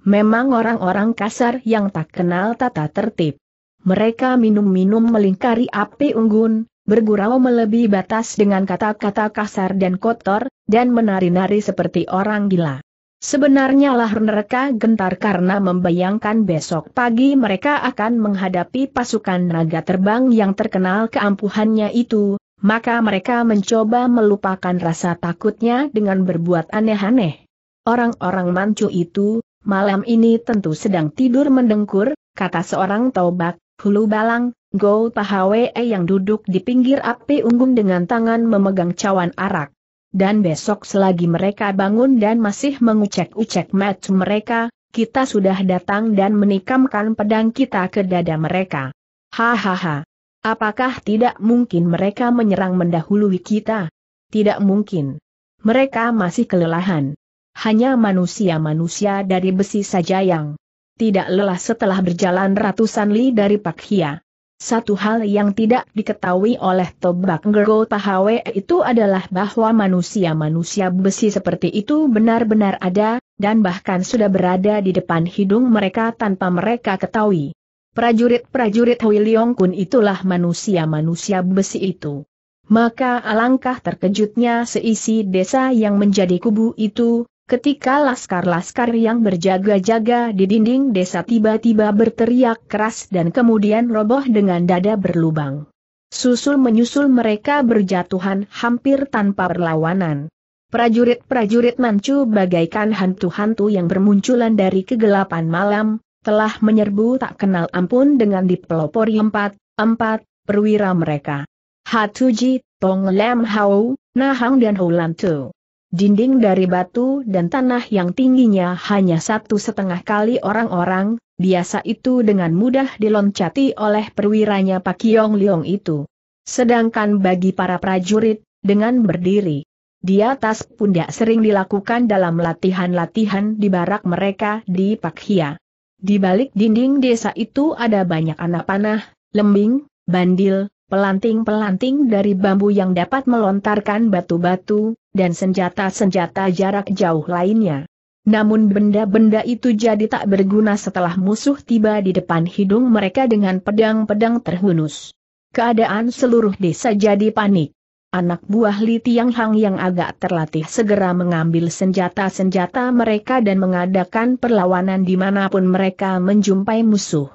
Memang orang-orang kasar yang tak kenal tata tertib. Mereka minum-minum melingkari api unggun, bergurau melebihi batas dengan kata-kata kasar dan kotor, dan menari-nari seperti orang gila. Sebenarnya lah mereka gentar karena membayangkan besok pagi mereka akan menghadapi pasukan naga terbang yang terkenal keampuhannya itu, maka mereka mencoba melupakan rasa takutnya dengan berbuat aneh-aneh. Orang-orang mancu itu, malam ini tentu sedang tidur mendengkur, kata seorang taubak, Hulu Balang, Go Pahawe yang duduk di pinggir api unggun dengan tangan memegang cawan arak. Dan besok selagi mereka bangun dan masih mengucek-ucek match mereka, kita sudah datang dan menikamkan pedang kita ke dada mereka. Hahaha. Apakah tidak mungkin mereka menyerang mendahului kita? Tidak mungkin. Mereka masih kelelahan. Hanya manusia-manusia dari besi saja yang tidak lelah setelah berjalan ratusan li dari Pak Hia. Satu hal yang tidak diketahui oleh Tobak Ngergo Pahawe itu adalah bahwa manusia-manusia besi seperti itu benar-benar ada, dan bahkan sudah berada di depan hidung mereka tanpa mereka ketahui. Prajurit-prajurit Hui Leong Kun itulah manusia-manusia besi itu. Maka alangkah terkejutnya seisi desa yang menjadi kubu itu, Ketika laskar-laskar yang berjaga-jaga di dinding desa tiba-tiba berteriak keras dan kemudian roboh dengan dada berlubang. Susul menyusul mereka berjatuhan hampir tanpa perlawanan. Prajurit-prajurit Manchu bagaikan hantu-hantu yang bermunculan dari kegelapan malam, telah menyerbu tak kenal ampun dengan dipelopori empat, empat, perwira mereka. Hatuji, Tong Lam Hao, Nahang dan Hulantu dinding dari batu dan tanah yang tingginya hanya satu setengah kali orang-orang, biasa itu dengan mudah diloncati oleh perwiranya Pak Yong Liong itu. Sedangkan bagi para prajurit, dengan berdiri di atas pundak sering dilakukan dalam latihan-latihan di barak mereka di Pak Hia. Di balik dinding desa itu ada banyak anak panah, lembing, bandil, pelanting-pelanting dari bambu yang dapat melontarkan batu-batu, dan senjata-senjata jarak jauh lainnya. Namun benda-benda itu jadi tak berguna setelah musuh tiba di depan hidung mereka dengan pedang-pedang terhunus. Keadaan seluruh desa jadi panik. Anak buah Li Tiang Hang yang agak terlatih segera mengambil senjata-senjata mereka dan mengadakan perlawanan dimanapun mereka menjumpai musuh.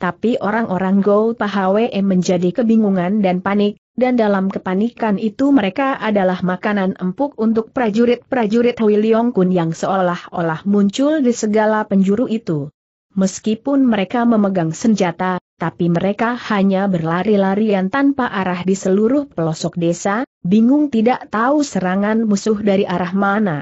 Tapi orang-orang Go Pahawe menjadi kebingungan dan panik, dan dalam kepanikan itu mereka adalah makanan empuk untuk prajurit-prajurit Hui Leong Kun yang seolah-olah muncul di segala penjuru itu. Meskipun mereka memegang senjata, tapi mereka hanya berlari-larian tanpa arah di seluruh pelosok desa, bingung tidak tahu serangan musuh dari arah mana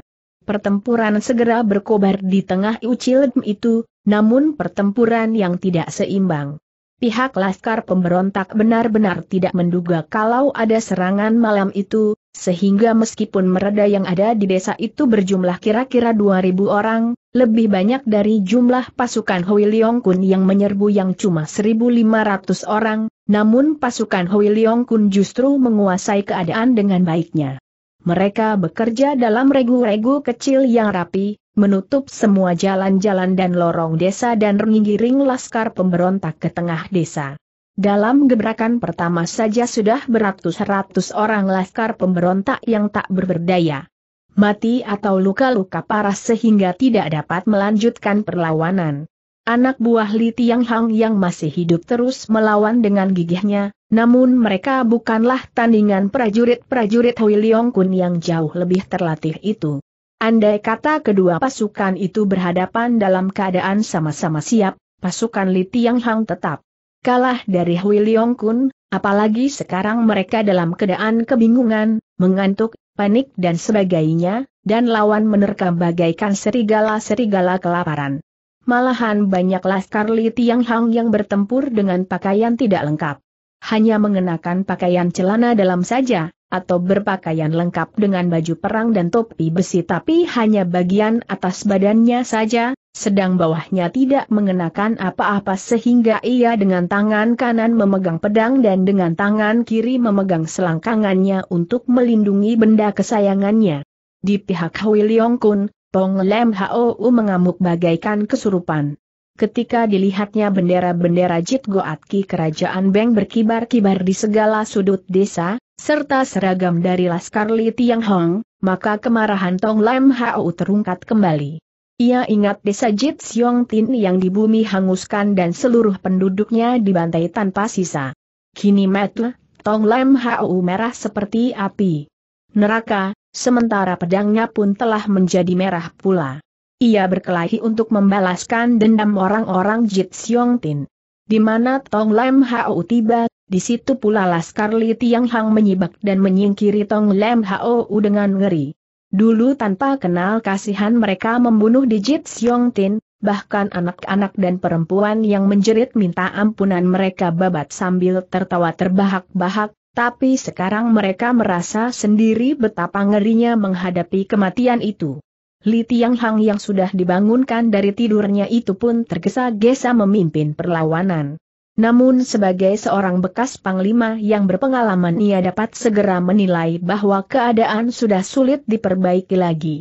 pertempuran segera berkobar di tengah Ucilem itu, namun pertempuran yang tidak seimbang. Pihak Laskar pemberontak benar-benar tidak menduga kalau ada serangan malam itu, sehingga meskipun mereda yang ada di desa itu berjumlah kira-kira 2.000 orang, lebih banyak dari jumlah pasukan Hui Leong Kun yang menyerbu yang cuma 1.500 orang, namun pasukan Hui Leong Kun justru menguasai keadaan dengan baiknya. Mereka bekerja dalam regu-regu kecil yang rapi, menutup semua jalan-jalan dan lorong desa dan mengiring laskar pemberontak ke tengah desa. Dalam gebrakan pertama saja sudah beratus-ratus orang laskar pemberontak yang tak berberdaya. Mati atau luka-luka parah sehingga tidak dapat melanjutkan perlawanan anak buah Li Tiang Hang yang masih hidup terus melawan dengan gigihnya, namun mereka bukanlah tandingan prajurit-prajurit Hui Leong Kun yang jauh lebih terlatih itu. Andai kata kedua pasukan itu berhadapan dalam keadaan sama-sama siap, pasukan Li Tiang Hang tetap kalah dari Hui Leong Kun, apalagi sekarang mereka dalam keadaan kebingungan, mengantuk, panik dan sebagainya, dan lawan menerkam bagaikan serigala-serigala kelaparan. Malahan banyak laskar Li Tiang Hang yang bertempur dengan pakaian tidak lengkap. Hanya mengenakan pakaian celana dalam saja, atau berpakaian lengkap dengan baju perang dan topi besi tapi hanya bagian atas badannya saja, sedang bawahnya tidak mengenakan apa-apa sehingga ia dengan tangan kanan memegang pedang dan dengan tangan kiri memegang selangkangannya untuk melindungi benda kesayangannya. Di pihak Hui Leong Kun, Tong Lem Hou mengamuk bagaikan kesurupan. Ketika dilihatnya bendera-bendera Jit Goatki kerajaan Beng berkibar-kibar di segala sudut desa, serta seragam dari Laskar Li Tiang Hong, maka kemarahan Tong Lem Hou terungkat kembali. Ia ingat desa Jit Siong Tin yang di bumi hanguskan dan seluruh penduduknya dibantai tanpa sisa. Kini metle, Tong Lem Hou merah seperti api. Neraka, sementara pedangnya pun telah menjadi merah pula. Ia berkelahi untuk membalaskan dendam orang-orang Jit Siong Tin. Di mana Tong Lam Hao tiba, di situ pula Laskar Li Tiang Hang menyibak dan menyingkiri Tong Lam Hao dengan ngeri. Dulu tanpa kenal kasihan mereka membunuh di Jit Siong Tin, bahkan anak-anak dan perempuan yang menjerit minta ampunan mereka babat sambil tertawa terbahak-bahak, tapi sekarang mereka merasa sendiri betapa ngerinya menghadapi kematian itu. Li Tianghang yang sudah dibangunkan dari tidurnya itu pun tergesa-gesa memimpin perlawanan. Namun sebagai seorang bekas panglima yang berpengalaman ia dapat segera menilai bahwa keadaan sudah sulit diperbaiki lagi.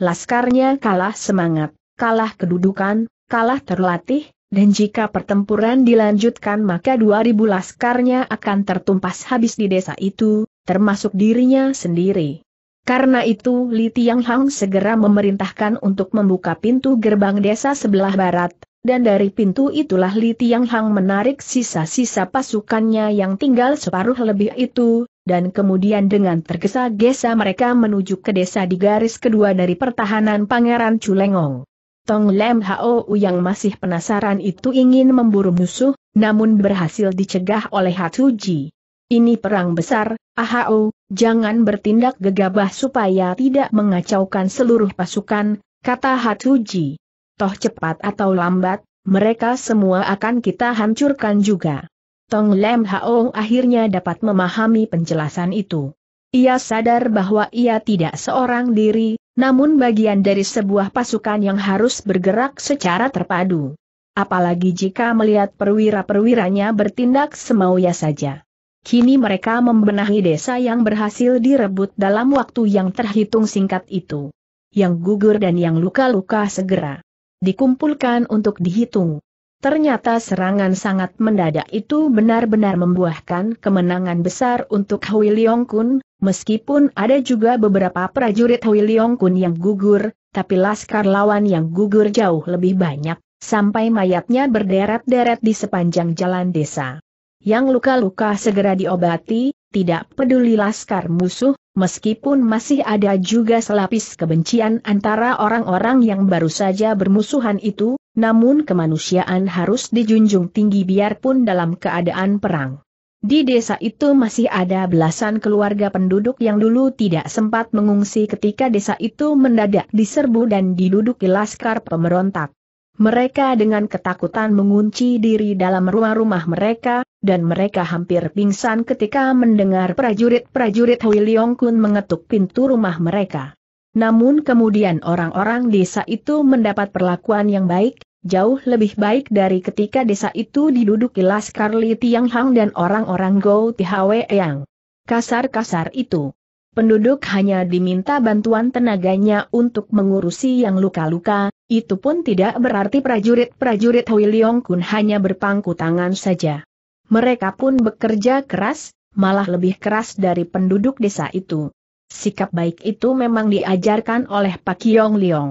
Laskarnya kalah semangat, kalah kedudukan, kalah terlatih, dan jika pertempuran dilanjutkan maka 2000 laskarnya akan tertumpas habis di desa itu, termasuk dirinya sendiri. Karena itu Li Tiang segera memerintahkan untuk membuka pintu gerbang desa sebelah barat, dan dari pintu itulah Li Tiang menarik sisa-sisa pasukannya yang tinggal separuh lebih itu, dan kemudian dengan tergesa-gesa mereka menuju ke desa di garis kedua dari pertahanan Pangeran Culengong. Tong Lem Hao yang masih penasaran itu ingin memburu musuh, namun berhasil dicegah oleh Hatuji. Ini perang besar, Ahao, jangan bertindak gegabah supaya tidak mengacaukan seluruh pasukan, kata Hatuji. Toh cepat atau lambat, mereka semua akan kita hancurkan juga. Tong Lem Hao akhirnya dapat memahami penjelasan itu. Ia sadar bahwa ia tidak seorang diri, namun bagian dari sebuah pasukan yang harus bergerak secara terpadu. Apalagi jika melihat perwira-perwiranya bertindak semaunya saja. Kini mereka membenahi desa yang berhasil direbut dalam waktu yang terhitung singkat itu. Yang gugur dan yang luka-luka segera dikumpulkan untuk dihitung. Ternyata serangan sangat mendadak itu benar-benar membuahkan kemenangan besar untuk Hui Leong Kun, Meskipun ada juga beberapa prajurit Hui Leong Kun yang gugur, tapi laskar lawan yang gugur jauh lebih banyak, sampai mayatnya berderet-deret di sepanjang jalan desa. Yang luka-luka segera diobati, tidak peduli laskar musuh, meskipun masih ada juga selapis kebencian antara orang-orang yang baru saja bermusuhan itu, namun kemanusiaan harus dijunjung tinggi biarpun dalam keadaan perang. Di desa itu masih ada belasan keluarga penduduk yang dulu tidak sempat mengungsi ketika desa itu mendadak diserbu dan diduduki laskar pemberontak. Mereka dengan ketakutan mengunci diri dalam rumah-rumah mereka, dan mereka hampir pingsan ketika mendengar prajurit-prajurit Hui Kun mengetuk pintu rumah mereka. Namun kemudian orang-orang desa itu mendapat perlakuan yang baik, jauh lebih baik dari ketika desa itu diduduki Laskar Li hang dan orang-orang Go Tihawe Yang. Kasar-kasar itu. Penduduk hanya diminta bantuan tenaganya untuk mengurusi yang luka-luka, itu pun tidak berarti prajurit-prajurit Hui Leong Kun hanya berpangku tangan saja. Mereka pun bekerja keras, malah lebih keras dari penduduk desa itu. Sikap baik itu memang diajarkan oleh Pak Yong Leong.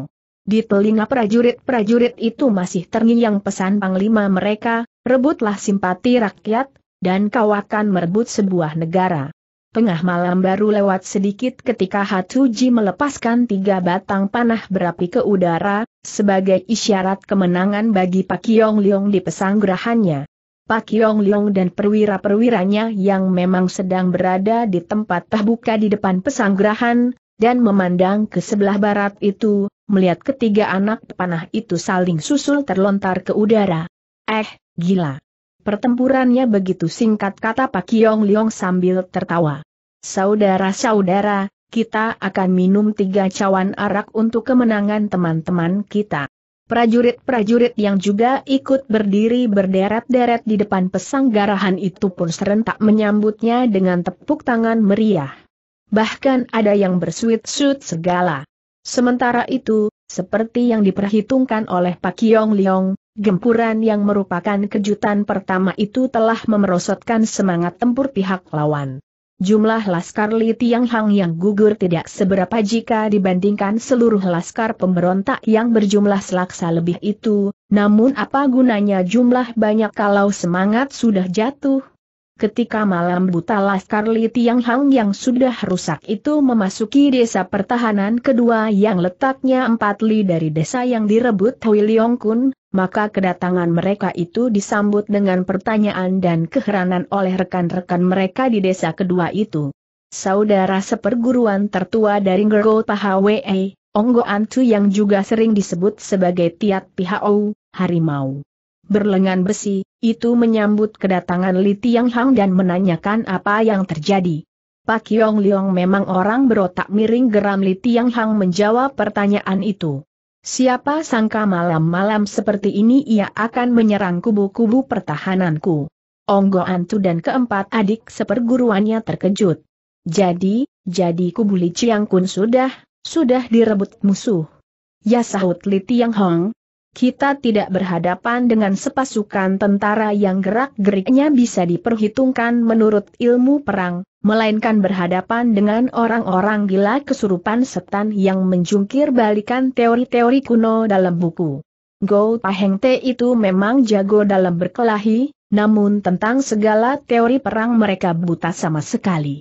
Di telinga prajurit-prajurit itu masih terngiang pesan panglima mereka, rebutlah simpati rakyat, dan kau akan merebut sebuah negara. Tengah malam baru lewat sedikit ketika Hatuji melepaskan tiga batang panah berapi ke udara, sebagai isyarat kemenangan bagi Pak Yong Leong di pesanggerahannya. Pak Yong Leong dan perwira-perwiranya yang memang sedang berada di tempat terbuka di depan pesanggerahan, dan memandang ke sebelah barat itu, melihat ketiga anak panah itu saling susul terlontar ke udara. Eh, gila. Pertempurannya begitu singkat kata Pak Kiong Liong sambil tertawa. Saudara-saudara, kita akan minum tiga cawan arak untuk kemenangan teman-teman kita. Prajurit-prajurit yang juga ikut berdiri berderet-deret di depan pesanggarahan itu pun serentak menyambutnya dengan tepuk tangan meriah. Bahkan ada yang bersuit-suit segala. Sementara itu, seperti yang diperhitungkan oleh Pak Yong Leong, gempuran yang merupakan kejutan pertama itu telah memerosotkan semangat tempur pihak lawan. Jumlah Laskar Li Tiang Hang yang gugur tidak seberapa jika dibandingkan seluruh Laskar pemberontak yang berjumlah selaksa lebih itu, namun apa gunanya jumlah banyak kalau semangat sudah jatuh, Ketika malam buta Laskar Li Tiang Hang yang sudah rusak itu memasuki desa pertahanan kedua yang letaknya empat li dari desa yang direbut Hui Leong Kun, maka kedatangan mereka itu disambut dengan pertanyaan dan keheranan oleh rekan-rekan mereka di desa kedua itu. Saudara seperguruan tertua dari Gergo Pahawei, Onggo Antu yang juga sering disebut sebagai Tiat Pihau, Harimau berlengan besi, itu menyambut kedatangan Li Tiang Hang dan menanyakan apa yang terjadi. Pak Yong Leong memang orang berotak miring geram Li Tiang Hang menjawab pertanyaan itu. Siapa sangka malam-malam seperti ini ia akan menyerang kubu-kubu pertahananku. Onggo Antu dan keempat adik seperguruannya terkejut. Jadi, jadi kubu Li Chiang Kun sudah, sudah direbut musuh. Ya sahut Li Tiang Hong, kita tidak berhadapan dengan sepasukan tentara yang gerak-geriknya bisa diperhitungkan menurut ilmu perang, melainkan berhadapan dengan orang-orang gila kesurupan setan yang menjungkir balikan teori-teori kuno dalam buku. Go Paheng itu memang jago dalam berkelahi, namun tentang segala teori perang mereka buta sama sekali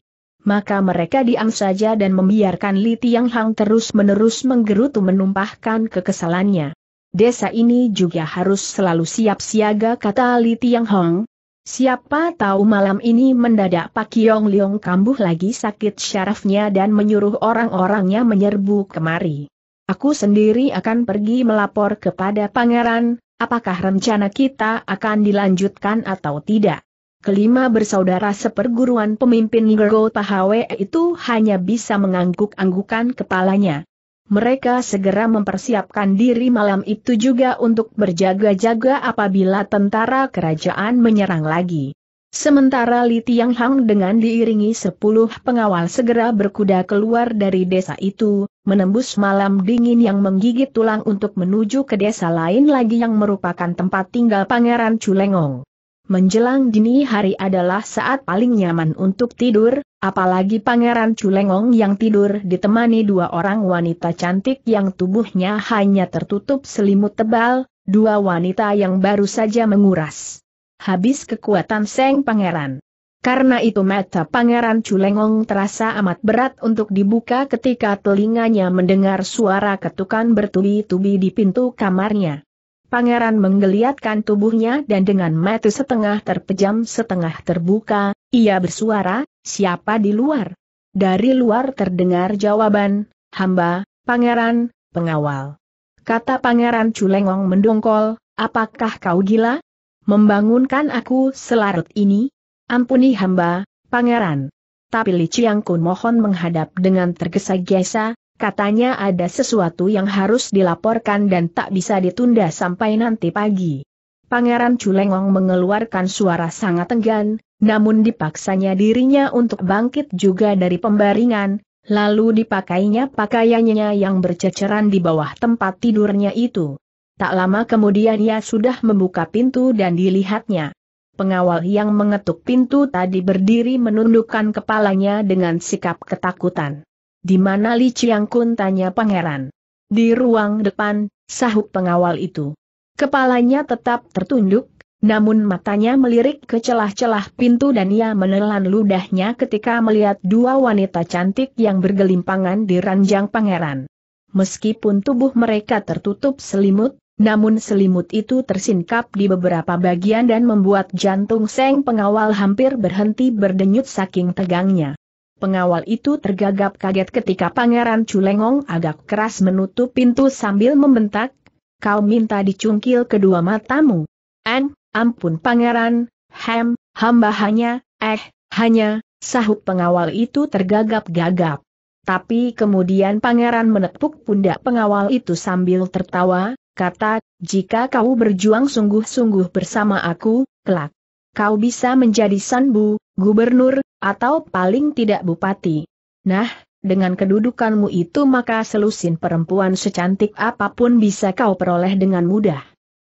maka mereka diam saja dan membiarkan Li Tianghang terus-menerus menggerutu menumpahkan kekesalannya. Desa ini juga harus selalu siap siaga kata Li Tiang Hong. Siapa tahu malam ini mendadak Pak Yong Leong kambuh lagi sakit syarafnya dan menyuruh orang-orangnya menyerbu kemari. Aku sendiri akan pergi melapor kepada pangeran, apakah rencana kita akan dilanjutkan atau tidak. Kelima bersaudara seperguruan pemimpin Gergo Pahawe itu hanya bisa mengangguk-anggukan kepalanya mereka segera mempersiapkan diri malam itu juga untuk berjaga-jaga apabila tentara kerajaan menyerang lagi. Sementara Li Tiang Hang dengan diiringi sepuluh pengawal segera berkuda keluar dari desa itu, menembus malam dingin yang menggigit tulang untuk menuju ke desa lain lagi yang merupakan tempat tinggal Pangeran Culengong. Menjelang dini hari adalah saat paling nyaman untuk tidur, apalagi Pangeran Culengong yang tidur ditemani dua orang wanita cantik yang tubuhnya hanya tertutup selimut tebal, dua wanita yang baru saja menguras. Habis kekuatan Seng Pangeran. Karena itu mata Pangeran Culengong terasa amat berat untuk dibuka ketika telinganya mendengar suara ketukan bertubi-tubi di pintu kamarnya. Pangeran menggeliatkan tubuhnya dan dengan mata setengah terpejam setengah terbuka, ia bersuara, siapa di luar? Dari luar terdengar jawaban, hamba, pangeran, pengawal. Kata pangeran Culengong mendongkol, apakah kau gila? Membangunkan aku selarut ini? Ampuni hamba, pangeran. Tapi Li Chiang Kun mohon menghadap dengan tergesa-gesa, Katanya ada sesuatu yang harus dilaporkan dan tak bisa ditunda sampai nanti pagi. Pangeran Culengong mengeluarkan suara sangat enggan, namun dipaksanya dirinya untuk bangkit juga dari pembaringan, lalu dipakainya pakaiannya yang berceceran di bawah tempat tidurnya itu. Tak lama kemudian ia sudah membuka pintu dan dilihatnya. Pengawal yang mengetuk pintu tadi berdiri menundukkan kepalanya dengan sikap ketakutan. Di mana Li Chiang Kun tanya pangeran. Di ruang depan, sahut pengawal itu. Kepalanya tetap tertunduk, namun matanya melirik ke celah-celah pintu dan ia menelan ludahnya ketika melihat dua wanita cantik yang bergelimpangan di ranjang pangeran. Meskipun tubuh mereka tertutup selimut, namun selimut itu tersingkap di beberapa bagian dan membuat jantung Seng pengawal hampir berhenti berdenyut saking tegangnya. Pengawal itu tergagap kaget ketika Pangeran Culengong agak keras menutup pintu sambil membentak, kau minta dicungkil kedua matamu. An, ampun pangeran, hem, hamba hanya, eh, hanya, sahut pengawal itu tergagap-gagap. Tapi kemudian pangeran menepuk pundak pengawal itu sambil tertawa, kata, jika kau berjuang sungguh-sungguh bersama aku, kelak. Kau bisa menjadi sanbu, gubernur, atau paling tidak bupati. Nah, dengan kedudukanmu itu maka selusin perempuan secantik apapun bisa kau peroleh dengan mudah.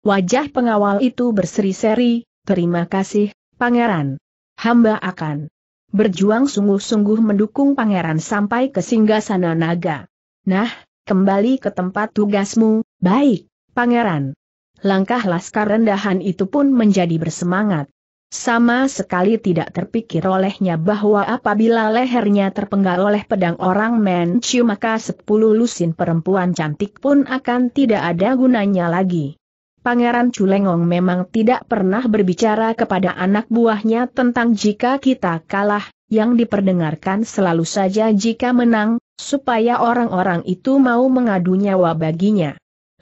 Wajah pengawal itu berseri-seri, terima kasih, pangeran. Hamba akan berjuang sungguh-sungguh mendukung pangeran sampai ke singgasana naga. Nah, kembali ke tempat tugasmu, baik, pangeran. Langkah laskar rendahan itu pun menjadi bersemangat. Sama sekali tidak terpikir olehnya bahwa apabila lehernya terpenggal oleh pedang orang Manchu maka sepuluh lusin perempuan cantik pun akan tidak ada gunanya lagi. Pangeran Culengong memang tidak pernah berbicara kepada anak buahnya tentang jika kita kalah, yang diperdengarkan selalu saja jika menang, supaya orang-orang itu mau mengadu nyawa baginya.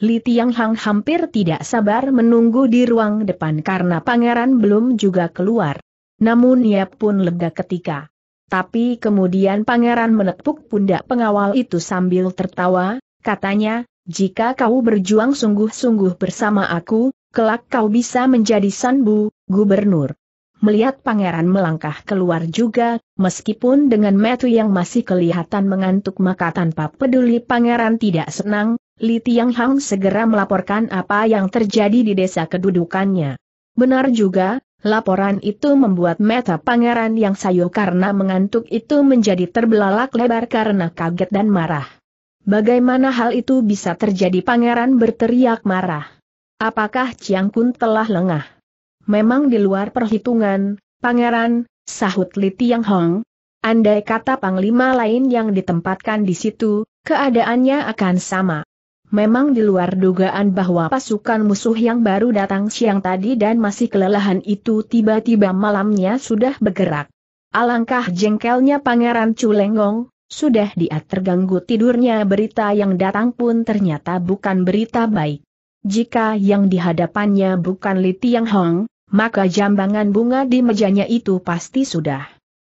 Li Tiang Hang hampir tidak sabar menunggu di ruang depan karena pangeran belum juga keluar. Namun ia pun lega ketika. Tapi kemudian pangeran menepuk pundak pengawal itu sambil tertawa, katanya, jika kau berjuang sungguh-sungguh bersama aku, kelak kau bisa menjadi sanbu, gubernur. Melihat pangeran melangkah keluar juga, meskipun dengan metu yang masih kelihatan mengantuk maka tanpa peduli pangeran tidak senang, Li Tiang Hang segera melaporkan apa yang terjadi di desa kedudukannya. Benar juga, laporan itu membuat mata pangeran yang sayu karena mengantuk itu menjadi terbelalak lebar karena kaget dan marah. Bagaimana hal itu bisa terjadi pangeran berteriak marah? Apakah Chiang Kun telah lengah? Memang di luar perhitungan, pangeran, sahut Li Tiang Hong. Andai kata panglima lain yang ditempatkan di situ, keadaannya akan sama. Memang di luar dugaan bahwa pasukan musuh yang baru datang siang tadi dan masih kelelahan itu tiba-tiba malamnya sudah bergerak. Alangkah jengkelnya Pangeran Culengong, sudah dia terganggu tidurnya berita yang datang pun ternyata bukan berita baik. Jika yang dihadapannya bukan Li Tiang Hong, maka jambangan bunga di mejanya itu pasti sudah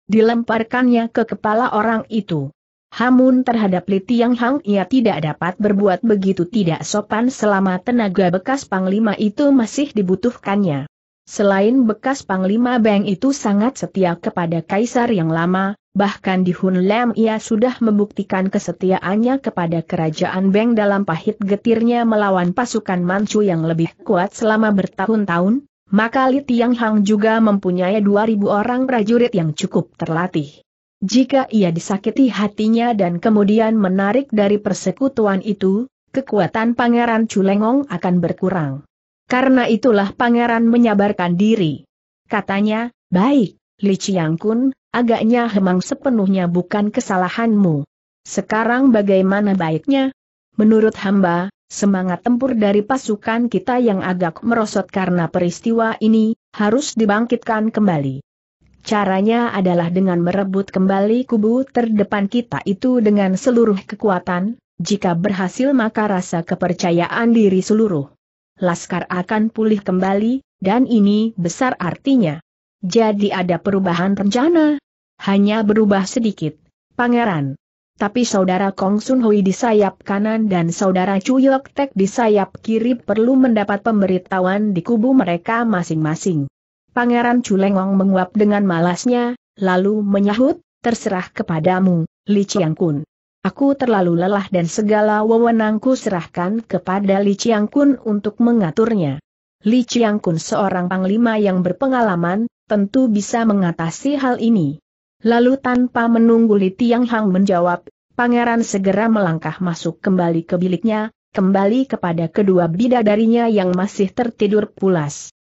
dilemparkannya ke kepala orang itu. Hamun terhadap Li Tiang Hang ia tidak dapat berbuat begitu tidak sopan selama tenaga bekas Panglima itu masih dibutuhkannya. Selain bekas Panglima Beng itu sangat setia kepada Kaisar yang lama, bahkan di Hun lam ia sudah membuktikan kesetiaannya kepada Kerajaan Beng dalam pahit getirnya melawan pasukan Manchu yang lebih kuat selama bertahun-tahun, maka Li Tiang Hang juga mempunyai 2.000 orang prajurit yang cukup terlatih. Jika ia disakiti hatinya dan kemudian menarik dari persekutuan itu, kekuatan Pangeran Culengong akan berkurang. Karena itulah Pangeran menyabarkan diri. Katanya, baik, Li Chiang Kun, agaknya hemang sepenuhnya bukan kesalahanmu. Sekarang bagaimana baiknya? Menurut hamba, Semangat tempur dari pasukan kita yang agak merosot karena peristiwa ini, harus dibangkitkan kembali. Caranya adalah dengan merebut kembali kubu terdepan kita itu dengan seluruh kekuatan, jika berhasil maka rasa kepercayaan diri seluruh Laskar akan pulih kembali, dan ini besar artinya. Jadi ada perubahan rencana. Hanya berubah sedikit, pangeran tapi saudara Kong Sun Hui di sayap kanan dan saudara Chu Yok Tek di sayap kiri perlu mendapat pemberitahuan di kubu mereka masing-masing. Pangeran Chu Lengong menguap dengan malasnya, lalu menyahut, terserah kepadamu, Li Chiang Kun. Aku terlalu lelah dan segala wewenangku serahkan kepada Li Chiang Kun untuk mengaturnya. Li Chiang Kun seorang panglima yang berpengalaman, tentu bisa mengatasi hal ini. Lalu tanpa menunggu Li Tiang Hang menjawab, pangeran segera melangkah masuk kembali ke biliknya, kembali kepada kedua bidadarinya yang masih tertidur pulas.